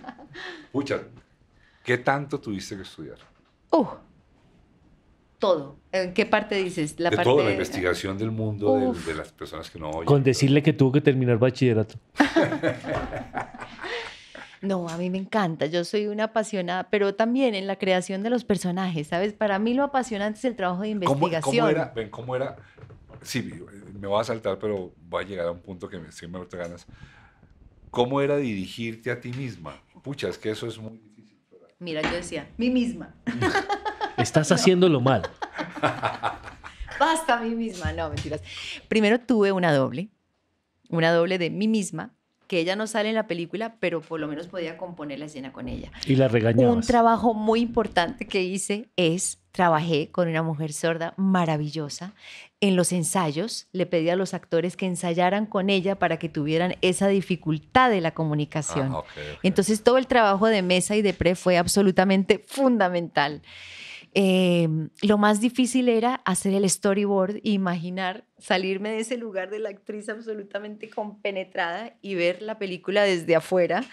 escucha. ¿Qué tanto tuviste que estudiar? Uh, todo. ¿En qué parte dices? La de parte la investigación del mundo de, las personas que no oyen. Con decirle que tuvo que terminar bachillerato. no, a mí me encanta. Yo soy una apasionada, pero también en la creación de los personajes, ¿sabes? Para mí lo apasionante es el trabajo de investigación. ¿Cómo, era? Ven, ¿cómo era? Sí, me voy a saltar, pero va a llegar a un punto que me, sí me ganas. ¿Cómo era dirigirte a ti misma? Pucha, es que eso es muy Mira, yo decía, mí misma. Estás haciéndolo mal. Basta, mí misma. No, mentiras. Primero tuve una doble, una doble de mí misma, que ella no sale en la película, pero por lo menos podía componer la escena con ella. Y la regañabas. Un trabajo muy importante que hice es trabajé con una mujer sorda maravillosa. En los ensayos le pedí a los actores que ensayaran con ella para que tuvieran esa dificultad de la comunicación. Ah, Entonces todo el trabajo de mesa y de pre fue absolutamente fundamental. Em, lo más difícil era hacer el storyboard e imaginar salirme de ese lugar de la actriz absolutamente compenetrada y ver la película desde afuera.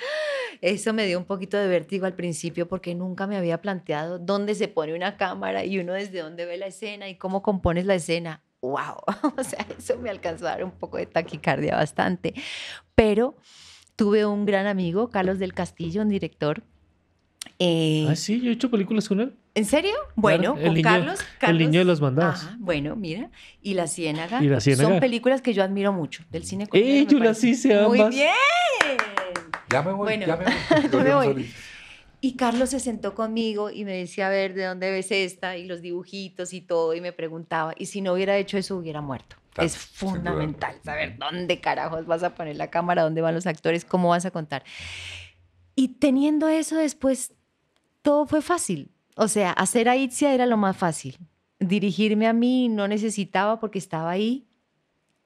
Eso me dio un poquito de vértigo al principio porque nunca me había planteado dónde se pone una cámara y uno desde dónde ve la escena y cómo compones la escena. ¡Wow! O sea, eso me alcanzó a dar un poco de taquicardia bastante. Pero tuve un gran amigo, Carlos del Castillo, un director. Eh, ah, sí, yo he hecho películas con él. ¿En serio? Bueno, con Carlos, El niño de los mandados. bueno, mira. Y la, Ciénaga, y Son películas que yo admiro mucho del cine ¡Ey, eh, yo las hice ambas! ¡Muy bien! Ya me voy, Y Carlos se sentó conmigo y me decía, a ver, ¿de dónde ves esta? Y los dibujitos y todo. Y me preguntaba. Y si no hubiera hecho eso, hubiera muerto. es fundamental saber dónde carajos vas a poner la cámara, dónde van los actores, cómo vas a contar. Y teniendo eso después, todo fue fácil o sea, hacer a Itzia era lo más fácil. Dirigirme a mí no necesitaba porque estaba ahí.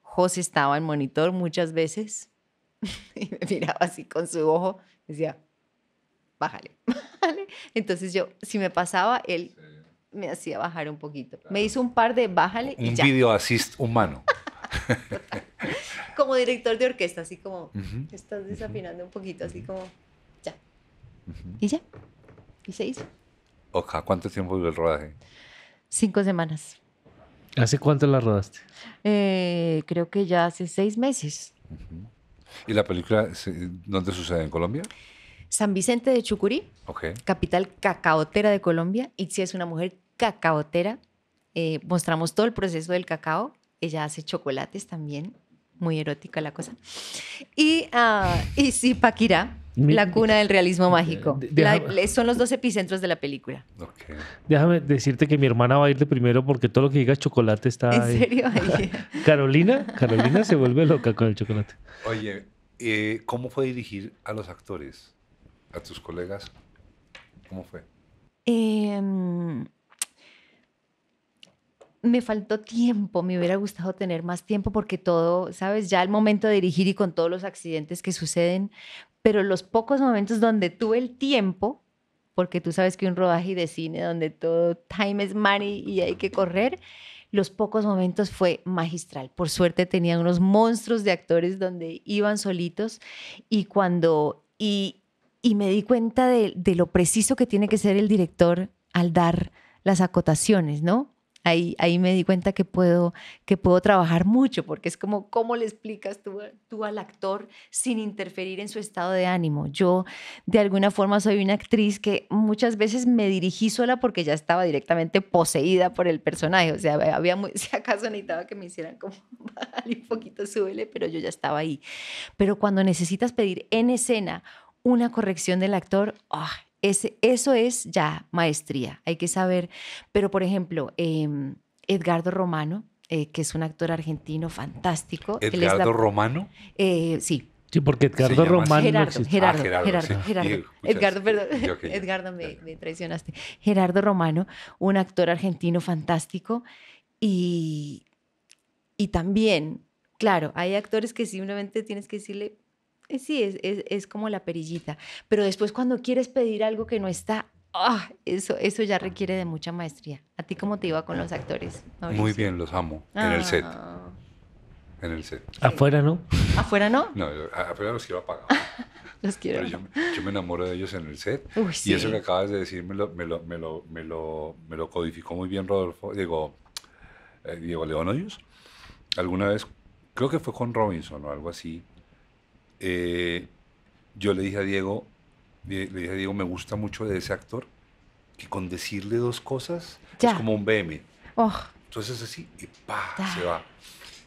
José estaba en monitor muchas veces y me miraba así con su ojo. Decía, bájale, Entonces yo, si me pasaba, él me hacía bajar un poquito. Me hizo un par de bájale. Un y ya. video assist humano. como director de orquesta, así como, estás desafinando un poquito, así como, ya. Y ya. Y se hizo. Oja, ¿cuánto tiempo duró el rodaje? Cinco semanas. ¿Hace cuánto la rodaste? Eh, creo que ya hace seis meses. ¿Y la película dónde sucede? ¿En Colombia? San Vicente de Chucurí, capital cacaotera de Colombia. Y si es una mujer cacaotera. Eh, mostramos todo el proceso del cacao. Ella hace chocolates también, muy erótica la cosa. Y, ah, si Paquirá, la cuna del realismo mágico. son los dos epicentros de la película. Déjame decirte que mi hermana va a ir de primero porque todo lo que diga chocolate está ¿En ahí. serio? Carolina, Carolina se vuelve loca con el chocolate. Oye, eh, ¿cómo fue dirigir a los actores, a tus colegas? ¿Cómo fue? Em, me faltó tiempo, me hubiera gustado tener más tiempo porque todo, ¿sabes? Ya el momento de dirigir y con todos los accidentes que suceden, pero los pocos momentos donde tuve el tiempo, porque tú sabes que un rodaje de cine donde todo time is money y hay que correr, los pocos momentos fue magistral. Por suerte tenían unos monstruos de actores donde iban solitos y cuando y, y me di cuenta de, de, lo preciso que tiene que ser el director al dar las acotaciones, ¿no? Ahí, me di cuenta que puedo, que puedo trabajar mucho, porque es como, ¿cómo le explicas tú, al actor sin interferir en su estado de ánimo? Yo, de alguna forma, soy una actriz que muchas veces me dirigí sola porque ya estaba directamente poseída por el personaje. O sea, había si acaso necesitaba que me hicieran como, un poquito súbele, pero yo ya estaba ahí. Pero cuando necesitas pedir en escena una corrección del actor, ah eso es ya maestría, hay que saber. Pero, por ejemplo, em, Edgardo Romano, eh, que es un actor argentino fantástico. ¿Edgardo Romano? Eh, sí. Sí, porque Edgardo Romano. Ah, Gerardo, Gerardo, Gerardo, Gerardo, Edgardo, perdón. Edgardo, me, me, traicionaste. Gerardo Romano, un actor argentino fantástico. Y, y también, claro, hay actores que simplemente tienes que decirle, eh, sí, es, es, como la perillita. Pero después cuando quieres pedir algo que no está, ah, eso, eso ya requiere de mucha maestría. ¿A ti cómo te iba con los actores? Muy bien, los amo. En el set. Ah. En el set. ¿Afuera no? ¿Afuera no? No, afuera los quiero apagar. los quiero. Yo, yo, me enamoro de ellos en el set. Y eso que acabas de decir me lo, me lo, me lo, me lo, me codificó muy bien Rodolfo, Diego, eh, Diego León Alguna vez, creo que fue con Robinson o algo así, eh, yo le dije a Diego, le dije a Diego, me gusta mucho de ese actor, que con decirle dos cosas es como un BM. Entonces oh. Entonces así, y pa, se va.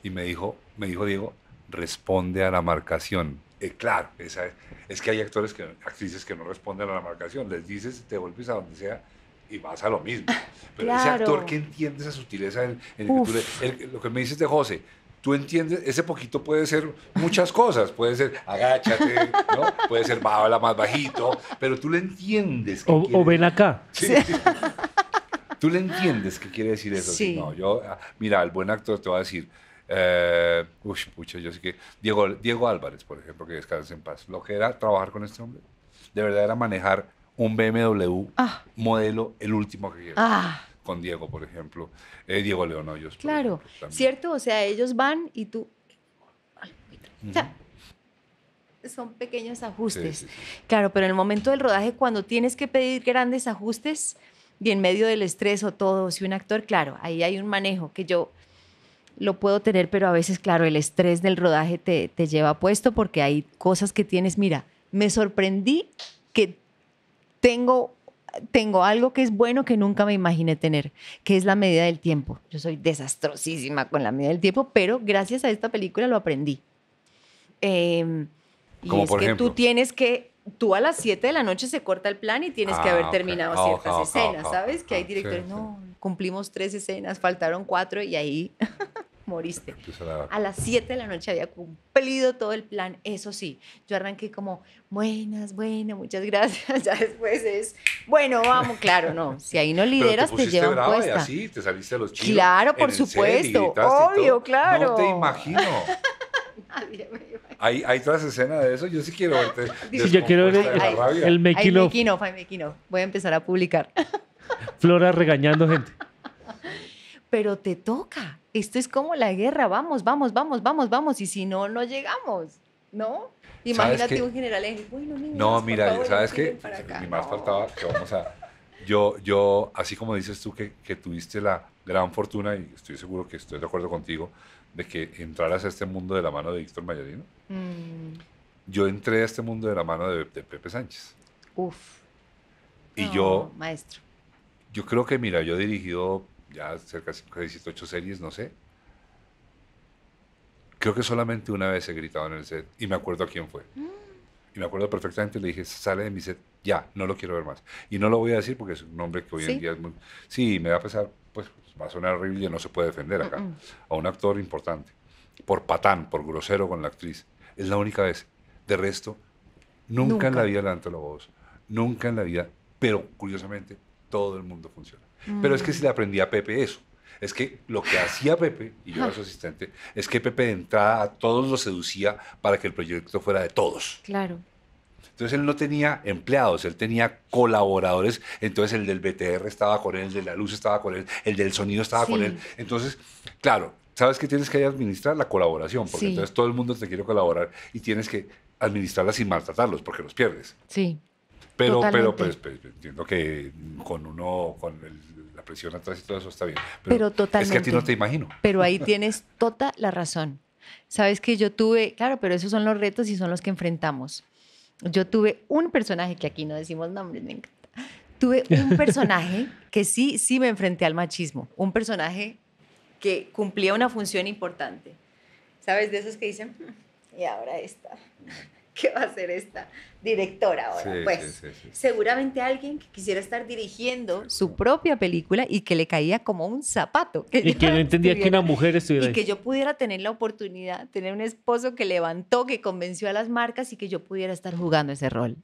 Y me dijo, me dijo Diego, responde a la marcación. Eh, claro, es, que hay actores que, actrices que no responden a la marcación. Les dices, te golpes a donde sea y vas a lo mismo. Pero ese actor que entiende esa sutileza, en, lo que me dices de José, tú entiendes, ese poquito puede ser muchas cosas, puede ser agáchate, puede ser la más bajito, pero tú le entiendes. O, ven acá. Tú le entiendes qué quiere decir eso. No, yo, ah, mira, el buen actor te va a decir, eh, uy, pucha, yo sé que Diego, Diego Álvarez, por ejemplo, que descansas en paz, lo que era trabajar con este hombre, de verdad era manejar un BMW ah. modelo, el último que quiero. Ah con Diego, por ejemplo. Eh, Diego Leonoyos. Claro, ¿cierto? O sea, ellos van y tú... son pequeños ajustes. Claro, pero en el momento del rodaje, cuando tienes que pedir grandes ajustes y en medio del estrés o todo, si un actor, claro, ahí hay un manejo que yo lo puedo tener, pero a veces, claro, el estrés del rodaje te, te lleva puesto porque hay cosas que tienes. Mira, me sorprendí que tengo tengo algo que es bueno que nunca me imaginé tener, que es la medida del tiempo. Yo soy desastrosísima con la medida del tiempo, pero gracias a esta película lo aprendí. Em, y es que tú tienes que tú a las 7 de la noche se corta el plan y tienes que haber ah, terminado ciertas escenas, ¿sabes? que hay directores, no, cumplimos tres escenas, faltaron cuatro y ahí moriste. A las 7 de la noche había cumplido todo el plan, eso sí, yo arranqué como, buenas, buenas muchas gracias, ya después es, bueno, vamos, claro, no, si ahí no lideras te, llevan puesta. te saliste los Claro, por supuesto, obvio, claro. No te imagino. ¿Hay, hay todas escenas de eso, yo sí quiero verte. Sí, yo quiero ver el, el making of. Voy a empezar a publicar. Flora regañando gente. Pero te toca, esto es como la guerra, vamos, vamos, vamos, vamos, vamos, y si no, no llegamos, ¿no? Imagínate un general, No, mira, ¿sabes qué? Ni más faltaba que vamos a... Yo, yo, así como dices tú que, tuviste la gran fortuna, y estoy seguro que estoy de acuerdo contigo, de que entraras a este mundo de la mano de Víctor Mayarino. Mm. Yo entré a este mundo de la mano de, Pepe Sánchez. Uf. Y yo... Maestro. Yo creo que, mira, yo he dirigido ya cerca de 18 series, no sé. Creo que solamente una vez he gritado en el set y me acuerdo a quién fue. Mm. Y me acuerdo perfectamente, le dije, sale de mi set, ya, no lo quiero ver más. Y no lo voy a decir porque es un hombre que hoy en día es muy... Sí, me va a pesar, pues va a sonar horrible, y no se puede defender acá. A un actor importante, por patán, por grosero con la actriz. Es la única vez. De resto, nunca, en la vida levanto la voz. Nunca en la vida, pero curiosamente, todo el mundo funciona. Pero es mm. que si le aprendía a Pepe eso. Es que lo que hacía Pepe, y yo era su asistente, es que Pepe de entrada a todos los seducía para que el proyecto fuera de todos. Claro. Entonces él no tenía empleados, él tenía colaboradores. Entonces el del BTR estaba con él, el de la luz estaba con él, el del sonido estaba con él. Entonces, claro, sabes que tienes que administrar la colaboración, porque entonces todo el mundo te quiere colaborar y tienes que administrarla sin maltratarlos, porque los pierdes. Sí. Pero, pero pues, pues, entiendo que con uno, con la presión atrás y todo eso está bien. Pero, totalmente. Es que a ti no te imagino. Pero ahí tienes toda la razón. Sabes que yo tuve, claro, pero esos son los retos y son los que enfrentamos. Yo tuve un personaje que aquí no decimos nombres, me encanta. Tuve un personaje que sí, sí me enfrenté al machismo. Un personaje que cumplía una función importante. ¿Sabes? De esos que dicen, mm, y ahora está. ¿Qué va a ser esta directora ahora. pues seguramente alguien que quisiera estar dirigiendo su propia película y que le caía como un zapato. y que no entendía que una mujer estuviera. Y que yo pudiera tener la oportunidad, tener un esposo que levantó, que convenció a las marcas y que yo pudiera estar jugando ese rol.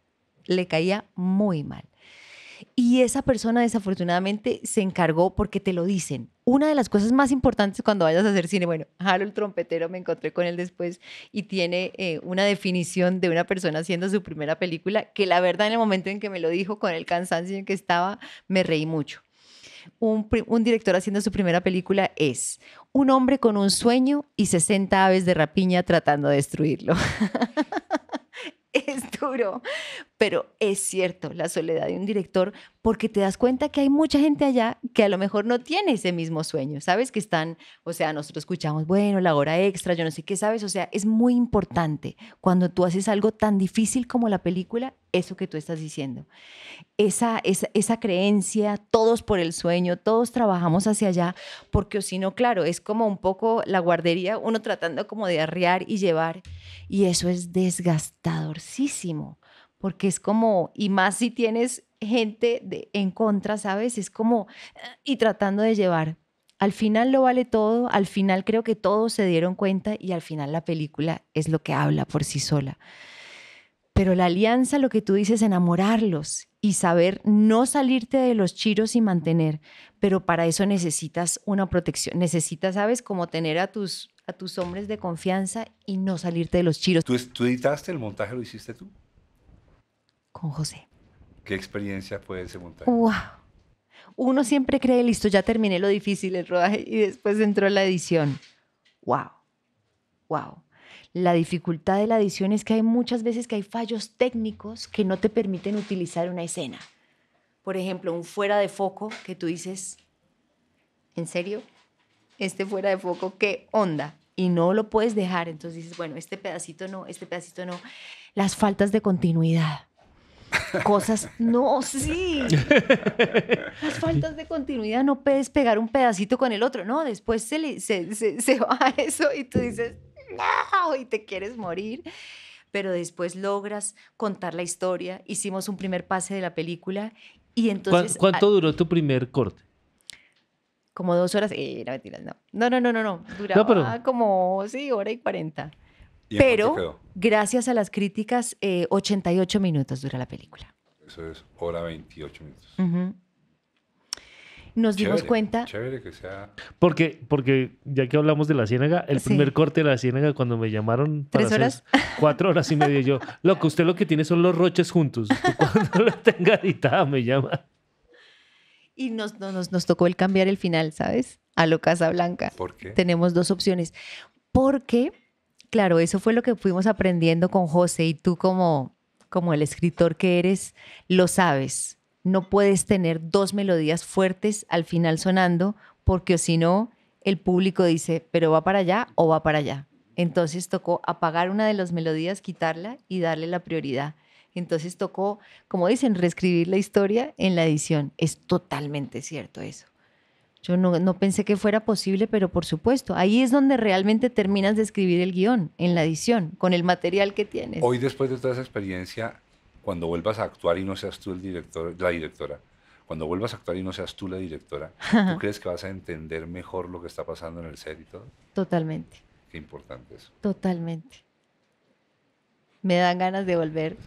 Le caía muy mal. Y esa persona desafortunadamente se encargó porque te lo dicen. Una de las cosas más importantes cuando vayas a hacer cine, bueno, Harold Trompetero, me encontré con él después y tiene eh, una definición de una persona haciendo su primera película que la verdad en el momento en que me lo dijo, con el cansancio en que estaba, me reí mucho. Un, un director haciendo su primera película es un hombre con un sueño y 60 aves de rapiña tratando de destruirlo. es duro, pero es cierto la soledad de un director porque te das cuenta que hay mucha gente allá que a lo mejor no tiene ese mismo sueño, ¿sabes? Que están, o sea, nosotros escuchamos, bueno, la hora extra, yo no sé qué, ¿sabes? O sea, es muy importante cuando tú haces algo tan difícil como la película, eso que tú estás diciendo. Esa, creencia, todos por el sueño, todos trabajamos hacia allá, porque si no, claro, es como un poco la guardería, uno tratando como de arriar y llevar, y eso es desgastadorcísimo porque es como, y más si tienes gente en contra, ¿sabes? Es como, y tratando de llevar. Al final lo vale todo, al final creo que todos se dieron cuenta y al final la película es lo que habla por sí sola. Pero la alianza, lo que tú dices, enamorarlos y saber no salirte de los chiros y mantener, pero para eso necesitas una protección, necesitas, ¿sabes?, como tener a tus, a tus hombres de confianza y no salirte de los chiros. ¿Tú, tú editaste el montaje, lo hiciste tú? con José. ¿Qué experiencia fue ese ¡Wow! Uno siempre cree, listo, ya terminé lo difícil, el rodaje, y después entró la edición. ¡Wow! ¡Wow! La dificultad de la edición es que hay muchas veces que hay fallos técnicos que no te permiten utilizar una escena. Por ejemplo, un fuera de foco que tú dices, ¿en serio? Este fuera de foco, ¿qué onda? Y no lo puedes dejar. Entonces dices, bueno, este pedacito no, este pedacito no. Las faltas de continuidad cosas. No, sí. Las faltas de continuidad no puedes pegar un pedacito con el otro. No, después se, se, va eso y tú dices, no, y te quieres morir. Pero después logras contar la historia. Hicimos un primer pase de la película y entonces. ¿Cuánto duró tu primer corte? Como dos horas. Eh, no, no. No, no, no, Duraba como, sí, hora y cuarenta. Pero gracias a las críticas, 88 eh, minutos dura la película. Eso es hora 28 minutos. Nos dimos cuenta. Chévere que sea. Porque, porque ya que hablamos de la ciénaga, el primer corte de la ciénaga, cuando me llamaron ¿Tres horas? cuatro horas y media, yo, Lo que usted lo que tiene son los roches juntos. Cuando lo tenga editada, me llama. Y nos, nos, nos tocó el cambiar el final, ¿sabes? A lo Casablanca. ¿Por qué? Tenemos dos opciones. Porque Claro, eso fue lo que fuimos aprendiendo con José y tú como, como el escritor que eres, lo sabes. No puedes tener dos melodías fuertes al final sonando porque si no, el público dice, pero va para allá o va para allá. Entonces tocó apagar una de las melodías, quitarla y darle la prioridad. Entonces tocó, como dicen, reescribir la historia en la edición. Es totalmente cierto eso. Yo no, pensé que fuera posible, pero por supuesto, ahí es donde realmente terminas de escribir el guión, en la edición, con el material que tienes. Hoy, después de toda esa experiencia, cuando vuelvas a actuar y no seas tú el director, la directora, cuando vuelvas a actuar y no seas tú la directora, ¿tú crees que vas a entender mejor lo que está pasando en el set y todo? Totalmente. Qué importante eso. Totalmente me dan ganas de volver.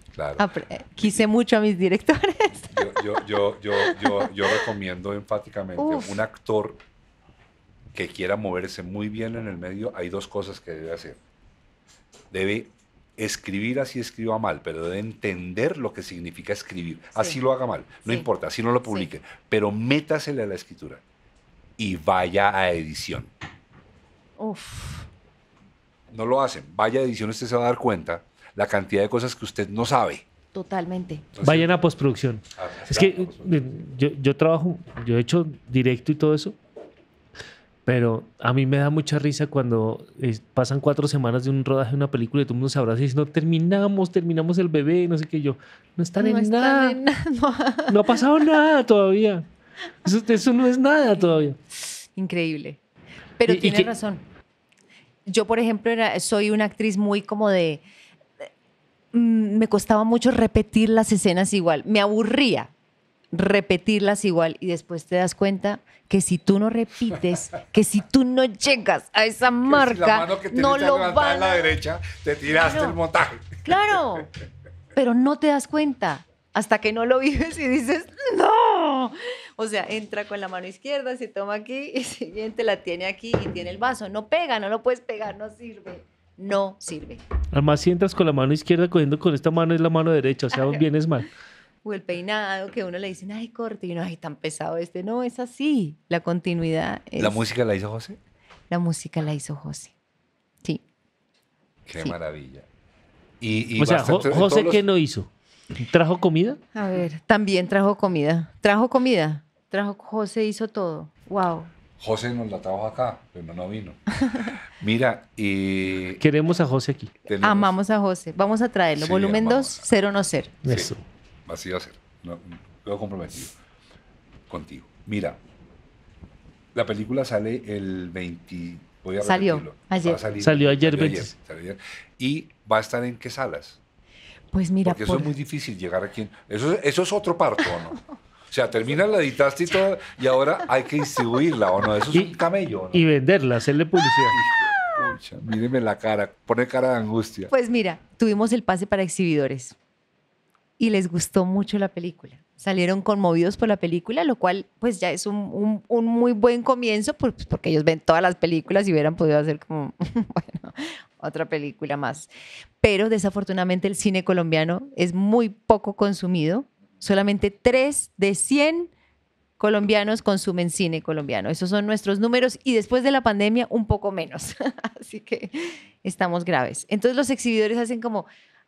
Quise mucho a mis directores. Yo, recomiendo enfáticamente un actor que quiera moverse muy bien en el medio, hay dos cosas que debe hacer. Debe escribir así escriba mal, pero debe entender lo que significa escribir. Así lo haga mal, no importa, así no lo publique, pero métasele a la escritura y vaya a edición. Uf. No lo hacen, vaya a edición, usted se va a dar cuenta la cantidad de cosas que usted no sabe. Totalmente. Vayan a postproducción. es que yo, trabajo, yo he hecho directo y todo eso, pero a mí me da mucha risa cuando pasan cuatro semanas de un rodaje de una película y todo el mundo se abraza y dice, no, terminamos, terminamos el bebé, no sé qué. Yo, no están, no nada. no ha pasado nada todavía. Eso, no es nada todavía. Increíble. Pero tiene razón. Yo, por ejemplo, soy una actriz muy como de Mm, me costaba mucho repetir las escenas igual, me aburría repetirlas igual y después te das cuenta que si tú no repites, que si tú no llegas a esa marca, no lo a la derecha, te tiraste el montaje. Claro. Pero no te das cuenta hasta que no lo vives y dices, "No." O sea, entra con la mano izquierda, se toma aquí y siguiente la tiene aquí y tiene el vaso, no pega, no lo puedes pegar, no sirve no sirve. Además, si entras con la mano izquierda cogiendo con esta mano, es la mano derecha, o sea, bien vienes mal. O el peinado, que uno le dice, ay, corte, y uno, ay, tan pesado este. No, es así, la continuidad. Es... ¿La música la hizo José? La música la hizo José, sí. Qué maravilla. o sea, José, ¿qué no hizo? ¿Trajo comida? A ver, también trajo comida. Trajo comida. Trajo, José hizo todo. Wow. José nos la trajo acá, pero no vino. Mira, y... Queremos a José aquí. Amamos a José. Vamos a traerlo. Volumen 2, o no ser. así va a ser. No, comprometido contigo. Mira, la película sale el 20... Salió ayer. Salió ayer. Salió Y va a estar en qué salas. Pues mira, porque eso es muy difícil llegar aquí. eso es otro parto, ¿no? O sea, terminas la editaste y todo, y ahora hay que distribuirla, ¿o no? Eso es un camello. Y venderla, hacerle publicidad. Pucha, míreme la cara, pone cara de angustia. Pues mira, tuvimos el pase para exhibidores y les gustó mucho la película. Salieron conmovidos por la película, lo cual pues ya es un, muy buen comienzo, pues, porque ellos ven todas las películas y hubieran podido hacer como, otra película más. Pero desafortunadamente el cine colombiano es muy poco consumido Solamente 3 de 100 colombianos consumen cine colombiano. Esos son nuestros números y después de la pandemia un poco menos. Así que estamos graves. Entonces los exhibidores hacen como,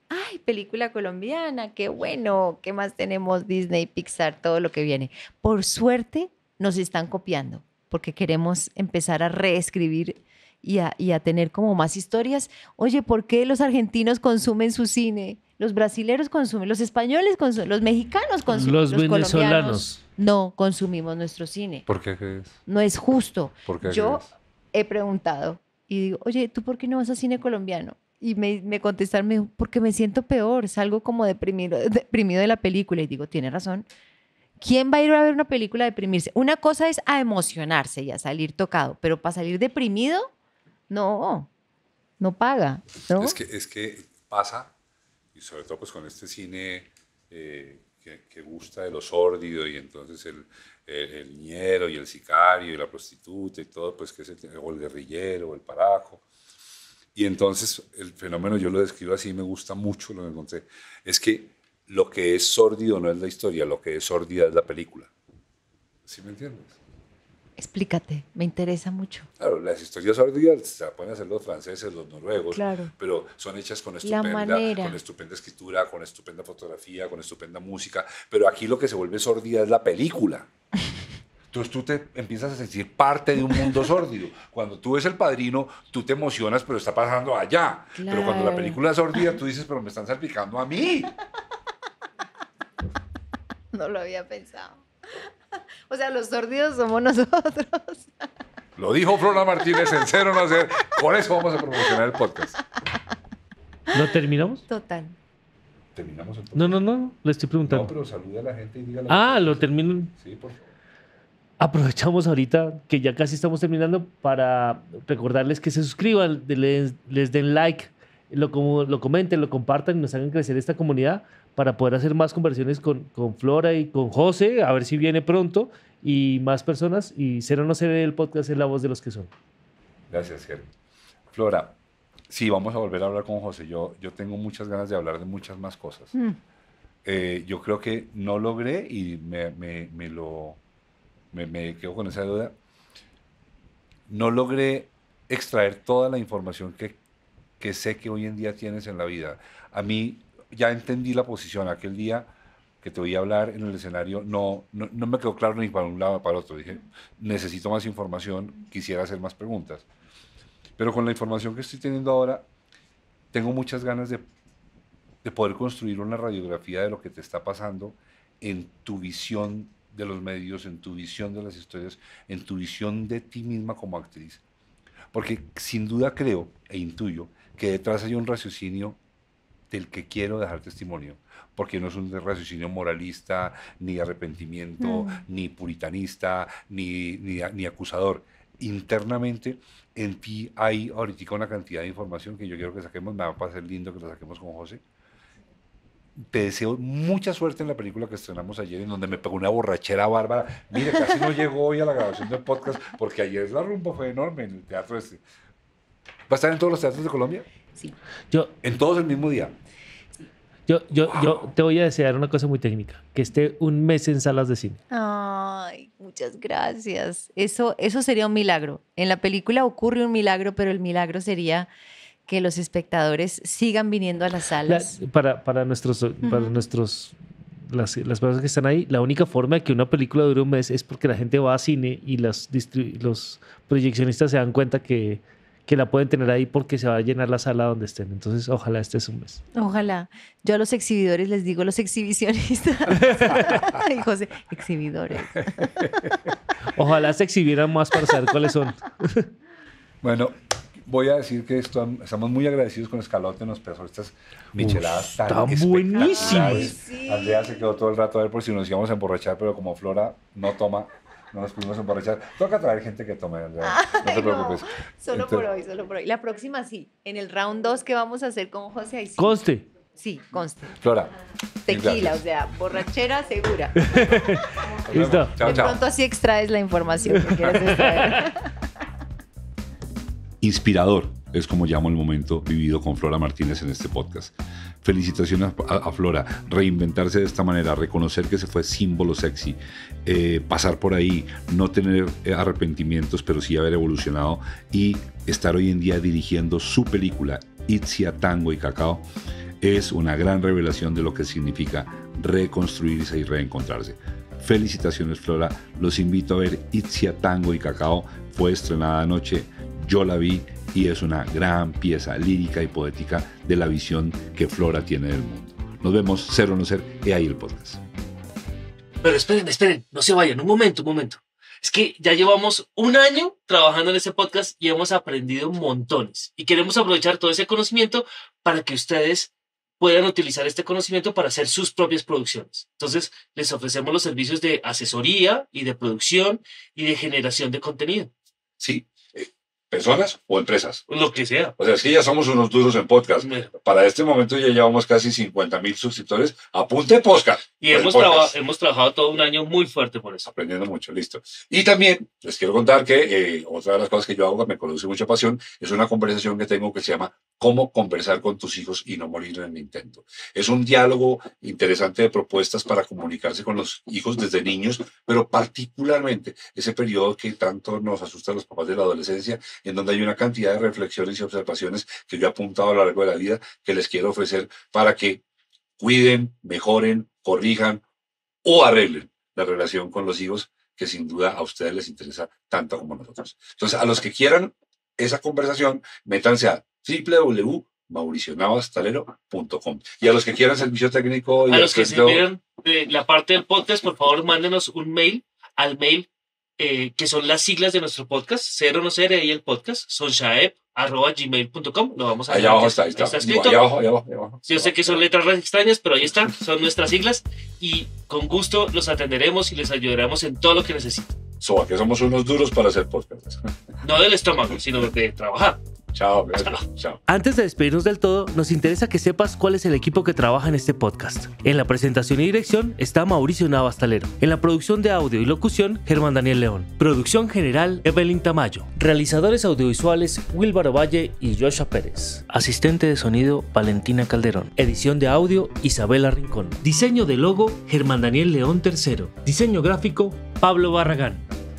ay, película colombiana, qué bueno, ¿qué más tenemos Disney, Pixar, todo lo que viene? Por suerte nos están copiando porque queremos empezar a reescribir y a, y a, tener como más historias. Oye, ¿por qué los argentinos consumen su cine? Los brasileros consumen, los españoles consumen, los mexicanos consumen. Los, los venezolanos. No consumimos nuestro cine. ¿Por qué crees? No es justo. Yo he preguntado y digo, oye, ¿tú por qué no vas a cine colombiano? Y me, me contestaron, me porque me siento peor, salgo como deprimido, deprimido de la película. Y digo, tiene razón. ¿Quién va a ir a ver una película a deprimirse? Una cosa es a emocionarse y a salir tocado, pero para salir deprimido, no, no paga. Es, que, es que pasa sobre todo pues con este cine eh, que, gusta de lo sórdido y entonces el, el, y el sicario y la prostituta y todo, pues que se el, o el guerrillero o el parajo. Y entonces el fenómeno yo lo describo así, me gusta mucho, lo que encontré. Es que lo que es sórdido no es la historia, lo que es sórdida es la película. ¿Sí me entiendes? Explícate, me interesa mucho. Claro, las historias sordidas se pueden hacer los franceses, los noruegos, claro. pero son hechas con estupenda, con estupenda escritura, con estupenda fotografía, con estupenda música, pero aquí lo que se vuelve sordida es la película. Entonces tú te empiezas a sentir parte de un mundo sórdido. Cuando tú ves el padrino, tú te emocionas, pero está pasando allá. Pero cuando la película es sordida tú dices, pero me están salpicando a mí. No lo había pensado. o sea, los sordidos somos nosotros. Lo dijo Flora Martínez en Cero No Hacer. Por eso vamos a promocionar el podcast. ¿Lo terminamos? Total. Terminamos el podcast. No, no, no. Le estoy preguntando. No, pero a la gente y dígale. Ah, lo termino. Sí, por favor. Aprovechamos ahorita que ya casi estamos terminando para recordarles que se suscriban, les den like, lo, como, lo comenten, lo compartan y nos hagan crecer esta comunidad para poder hacer más conversiones con, Flora y con José, a ver si viene pronto y más personas. Y ser o no ser el podcast es la voz de los que son. Gracias, Jeremy. Flora, sí, vamos a volver a hablar con José. Yo, yo tengo muchas ganas de hablar de muchas más cosas. Mm. Eh, yo creo que no logré y me, lo, me quedo con esa duda. No logré extraer toda la información que que sé que hoy en día tienes en la vida. A mí ya entendí la posición aquel día que te voy a hablar en el escenario, no, no, no me quedó claro ni para un lado ni para otro. Dije, necesito más información, quisiera hacer más preguntas. Pero con la información que estoy teniendo ahora, tengo muchas ganas de, de poder construir una radiografía de lo que te está pasando en tu visión de los medios, en tu visión de las historias, en tu visión de ti misma como actriz. Porque sin duda creo e intuyo que detrás hay un raciocinio del que quiero dejar testimonio, porque no es un raciocinio moralista, ni arrepentimiento, mm. ni puritanista, ni, ni, acusador internamente en ti hay ahorita una cantidad de información que yo quiero que saquemos, me va a pasar lindo que lo saquemos con José. Te deseo mucha suerte en la película que estrenamos ayer, en donde me pegó una borrachera bárbara. Mire, casi no llegó hoy a la grabación del podcast, porque ayer la rumba fue enorme en el teatro este. ¿Va a estar en todos los teatros de Colombia? Sí. Yo, ¿En todos el mismo día? Yo, yo, yo te voy a desear una cosa muy técnica, que esté un mes en salas de cine. Ay, muchas gracias. Eso, eso sería un milagro. En la película ocurre un milagro, pero el milagro sería que los espectadores sigan viniendo a las salas. para, para nuestros, para nuestros las, personas que están ahí, la única forma de que una película dure un mes es porque la gente va a cine y las los proyeccionistas se dan cuenta que que la pueden tener ahí porque se va a llenar la sala donde estén. Entonces, ojalá este es un mes. Ojalá. Yo a los exhibidores les digo los exhibicionistas. y José, exhibidores. ojalá se exhibieran más para saber cuáles son. bueno, voy a decir que estamos muy agradecidos con Escalote, nos pasó estas micheladas están buenísimas. Andrea se quedó todo el rato a ver por si nos íbamos a emborrachar, pero como Flora no toma, no nos pudimos emborrachar. Toca traer gente que tome, no te preocupes. solo este por hoy, solo por hoy. La próxima sí, en el round 2 que vamos a hacer con José Conste. Sí, conste. Flora. Tequila, o sea, borrachera segura. Listo. de pronto así extraes la información que quieres extraer. Inspirador es como llamo el momento vivido con Flora Martínez en este podcast felicitaciones a, Flora, reinventarse de esta manera, reconocer que se fue símbolo sexy, eh, pasar por ahí, no tener eh, arrepentimientos, pero sí haber evolucionado y estar hoy en día dirigiendo su película Itzia Tango y Cacao es una gran revelación de lo que significa reconstruirse y reencontrarse. Felicitaciones Flora, los invito a ver Itzia Tango y Cacao, fue estrenada anoche, yo la vi y es una gran pieza lírica y poética de la visión que Flora tiene del mundo. Nos vemos, ser o no ser, he ahí el podcast. Pero esperen, esperen, no se vayan, un momento, un momento. Es que ya llevamos un año trabajando en ese podcast y hemos aprendido montones. Y queremos aprovechar todo ese conocimiento para que ustedes puedan utilizar este conocimiento para hacer sus propias producciones. Entonces, les ofrecemos los servicios de asesoría y de producción y de generación de contenido. Sí, personas o empresas. Lo que sea. O sea, es que ya somos unos duros en podcast. Para este momento ya llevamos casi 50 mil suscriptores. Apunte podcast. Y pues, hemos, podcast. hemos trabajado todo un año muy fuerte por eso. Aprendiendo mucho, listo. Y también les quiero contar que eh, otra de las cosas que yo hago que me conduce mucha pasión es una conversación que tengo que se llama cómo conversar con tus hijos y no morir en el intento. Es un diálogo interesante de propuestas para comunicarse con los hijos desde niños, pero particularmente ese periodo que tanto nos asusta a los papás de la adolescencia, en donde hay una cantidad de reflexiones y observaciones que yo he apuntado a lo largo de la vida que les quiero ofrecer para que cuiden, mejoren, corrijan o arreglen la relación con los hijos que sin duda a ustedes les interesa tanto como a nosotros. Entonces, a los que quieran esa conversación, métanse a www.mauricionavastalero.com. Y a los que quieran servicio técnico. Y a los que quieran la parte del podcast, por favor, mándenos un mail al mail eh, que son las siglas de nuestro podcast, cero no ser y el podcast, gmail.com Lo vamos a Allá abajo está, está. escrito. Allá abajo, allá abajo, Yo sé que son letras extrañas, pero ahí están, son nuestras siglas y con gusto los atenderemos y les ayudaremos en todo lo que necesiten. Soba, que somos unos duros para hacer podcast. No del estómago, sino de trabajar. Chao, chao. Antes de despedirnos del todo, nos interesa que sepas cuál es el equipo que trabaja en este podcast. En la presentación y dirección está Mauricio Navastalero. En la producción de audio y locución, Germán Daniel León. Producción general, Evelyn Tamayo. Realizadores audiovisuales, Wilbaro Valle y Joshua Pérez. Asistente de sonido, Valentina Calderón. Edición de audio, Isabela Rincón. Diseño de logo, Germán Daniel León III. Diseño gráfico, Pablo Barragán.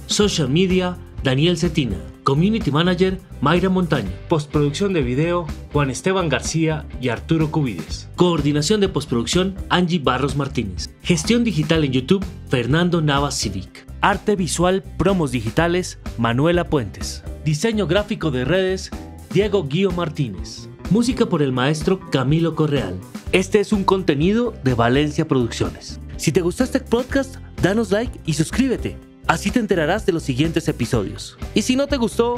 Social media, Daniel Cetina, Community Manager Mayra Montaña, Postproducción de Video Juan Esteban García y Arturo Cubides, Coordinación de Postproducción Angie Barros Martínez, Gestión Digital en YouTube Fernando Navas Civic, Arte Visual Promos Digitales Manuela Puentes, Diseño Gráfico de Redes Diego Guío Martínez, Música por el maestro Camilo Correal. Este es un contenido de Valencia Producciones. Si te gustó este podcast, danos like y suscríbete. Así te enterarás de los siguientes episodios. Y si no te gustó,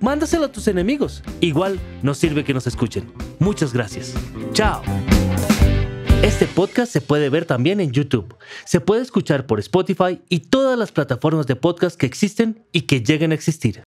mándaselo a tus enemigos. Igual nos sirve que nos escuchen. Muchas gracias. Chao. Este podcast se puede ver también en YouTube. Se puede escuchar por Spotify y todas las plataformas de podcast que existen y que lleguen a existir.